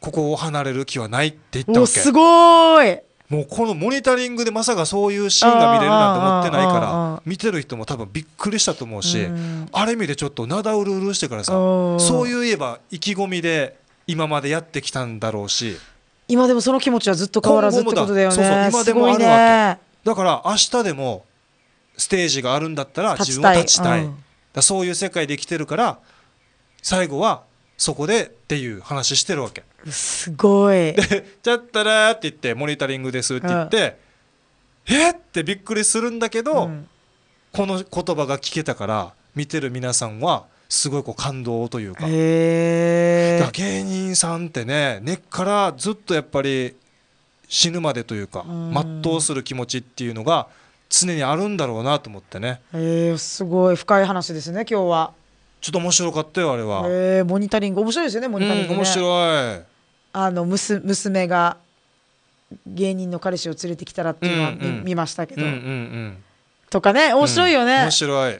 ここを離れる気はないって言ったわけすごいもうこのモニタリングでまさかそういうシーンが見れるなんて思ってないから見てる人も多分びっくりしたと思うし、うん、あ味でちょっとなだうるうるしてからさそういえば意気込みで今までやってきたんだろうし。今でもその気持ちはずっと変わらずってことだよねそうそう今でもあるわけ、ね、だから明日でもステージがあるんだったら自分を立ちたい、うん、だそういう世界で生きてるから最後はそこでっていう話してるわけすごいで「ちゃったら」って言って「モニタリングです」って言って「うん、えっ!」ってびっくりするんだけど、うん、この言葉が聞けたから見てる皆さんは「すごいこう感動というか芸人さんってね根っからずっとやっぱり死ぬまでというか全うする気持ちっていうのが常にあるんだろうなと思ってねえー、すごい深い話ですね今日はちょっと面白かったよあれはえー、モニタリング面白いですよねモニタリング、ね、面白いあの娘娘が芸人の彼氏を連れてきたらっていうのは見うんうん、見ましたけど、うんうんうん、とかね面白いよね、うん、面白い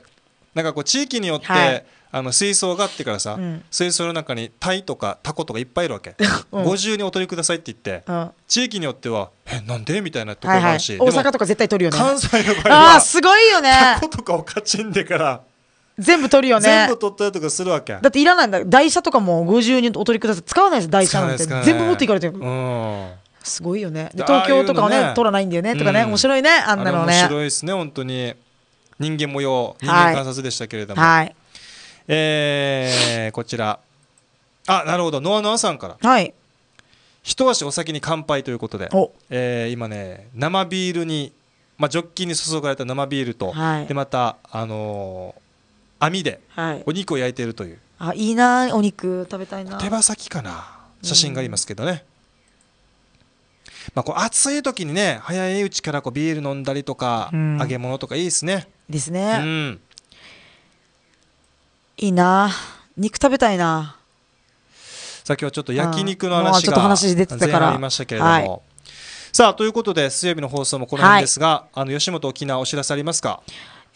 なんかこう地域によって、はい、あの水槽があってからさ、うん、水槽の中にタイとかタコとかいっぱいいるわけ、うん、ごにお取りくださいって言って、うん、地域によってはえなんでみたいなところもあるし、はいはい、大阪とか絶対取るよね関西の場合はあすごいよねタコとかをかちんでから全部取るよね全部取ったりとかするわけだっていらないんだ台車とかも五自にお取りください使わないです台車なんて、ね、全部持っていかれてる、うんすごいよね東京とかはね、ね、取らないんだよねとかね、面白いねあんなのね面白いですね本当に人間模様人間観察でしたけれども、はいえー、こちら。あ、なるほど。ノアノアさんから。はい。一足お先に乾杯ということで、えー、今ね、生ビールに、まあ、ジョッキに注がれた生ビールと、はい、でまた、あのー、網でお肉を焼いているという。はい、あいいな、お肉食べたいな。手羽先かな、写真がありますけどね。うん、まあ、こう暑い時にね早いうちからこうビール飲んだりとか、揚げ物とかいいですね。ですね。うんいいな肉食べたいなさあ今日はちょっと焼肉の話が前半ありましたけれども、はい、さあということで水曜日の放送もこの辺ですが、はい、あの吉本沖縄お知らせありますか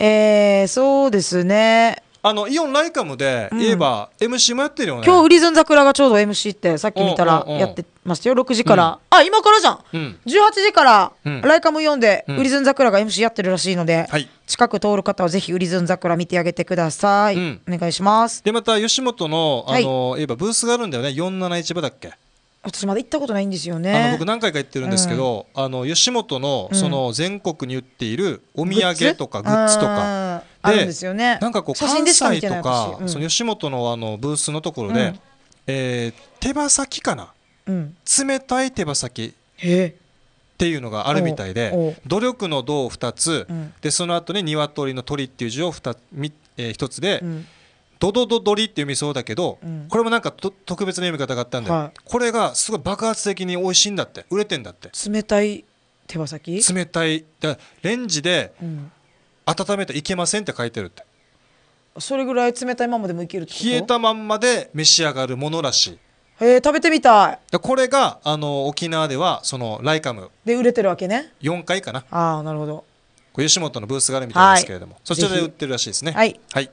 えー、そうですねあのイオンライカムで言えば、うん、MC もやってるよね今日売リズン桜がちょうど MC ってさっき見たらやってましたよ6時から、うん、あ今からじゃん、うん、18時から、ライカムイオンで、売りウリズン桜が MC やってるらしいので、はい、近く通る方はぜひウリズン桜見てあげてください、お願いしますでまた吉本のあの、はい、えばブースがあるんだよね471場だっけ私まだ行ったことないんですよねあの僕何回か行ってるんですけど、うん、あの吉本のその全国に売っているお土産とかグッズとか、あるんですよね。なんかこう関西とか、うん、その吉本のあのブースのところで、うん、えー、手羽先かな、うん、冷たい手羽先っていうのがあるみたいで努力の「道2つ、うん、でその後に鶏の「鳥」っていう字を二み、えー、1つで。ドドドドリって読みそうだけど、これもなんか特別な読み方があったんで、はい、これがすごい爆発的に美味しいんだって売れてんだって冷たい手羽先冷たいだレンジで、うん温めていけませんって書いてるってそれぐらい冷たいままでもいけるってこと冷えたまんまで召し上がるものらしいへえ食べてみたいでこれがあの沖縄ではそのライカムで売れてるわけね4回かなああなるほど吉本のブースがあるみたいですけれども、はい、そちらで売ってるらしいですねはい、はい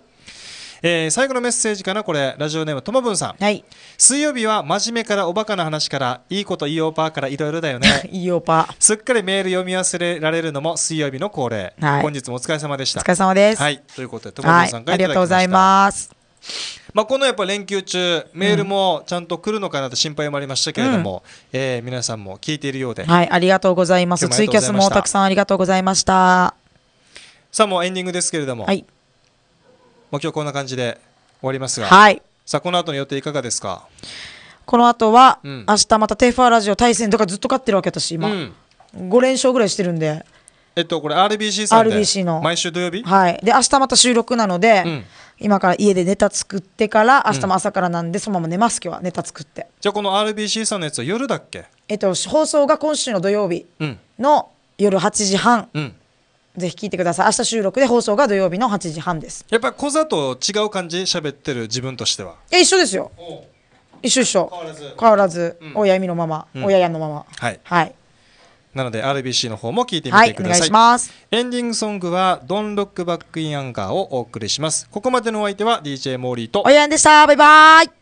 えー、最後のメッセージかなこれラジオネームともぶんさん、はい、水曜日は真面目からおバカな話からいいこといいおばからいろいろだよね いいおばすっかりメール読み忘れられるのも水曜日の恒例、はい、本日もお疲れ様でしたお疲れ様です、はい、ということでともぶんさんから、はい、ありがとうございますまあ、このやっぱ連休中、メールもちゃんと来るのかなと心配もありましたけれども、うん、えー、皆さんも聞いているようで、はい、ありがとうございます。ツイキャスもたくさんありがとうございました。さあ、もうエンディングですけれども、はい、まあ、今日こんな感じで終わりますが、はい、さあこの後の予定いかがですかこの後は、うん、明日またテーファーラジオ対戦とかずっと勝ってるわけ私今、うん、5連勝ぐらいしてるんでえっとこれ RBC さんで RBC の毎週土曜日はいで明日また収録なので、うん、今から家でネタ作ってから明日も朝からなんで、そのまま寝ます今日はネタ作ってじゃあこの RBC さんのやつは夜だっけえっと放送が今週の土曜日の夜8時半、うんぜひ聞いてください明日収録で放送が土曜日の8時半ですやっぱ小座と違う感じ喋ってる自分としてはいや一緒ですよ一緒一緒変わらず変わらず、う親意のまま、うん、親のままはい、はい、なので RBC の方も聞いてみてくださいはい、エンディングソングは「ドンロックバックインアンガー」をお送りしますここまでのお相手は DJ モーリーと親やんでしたバイバイ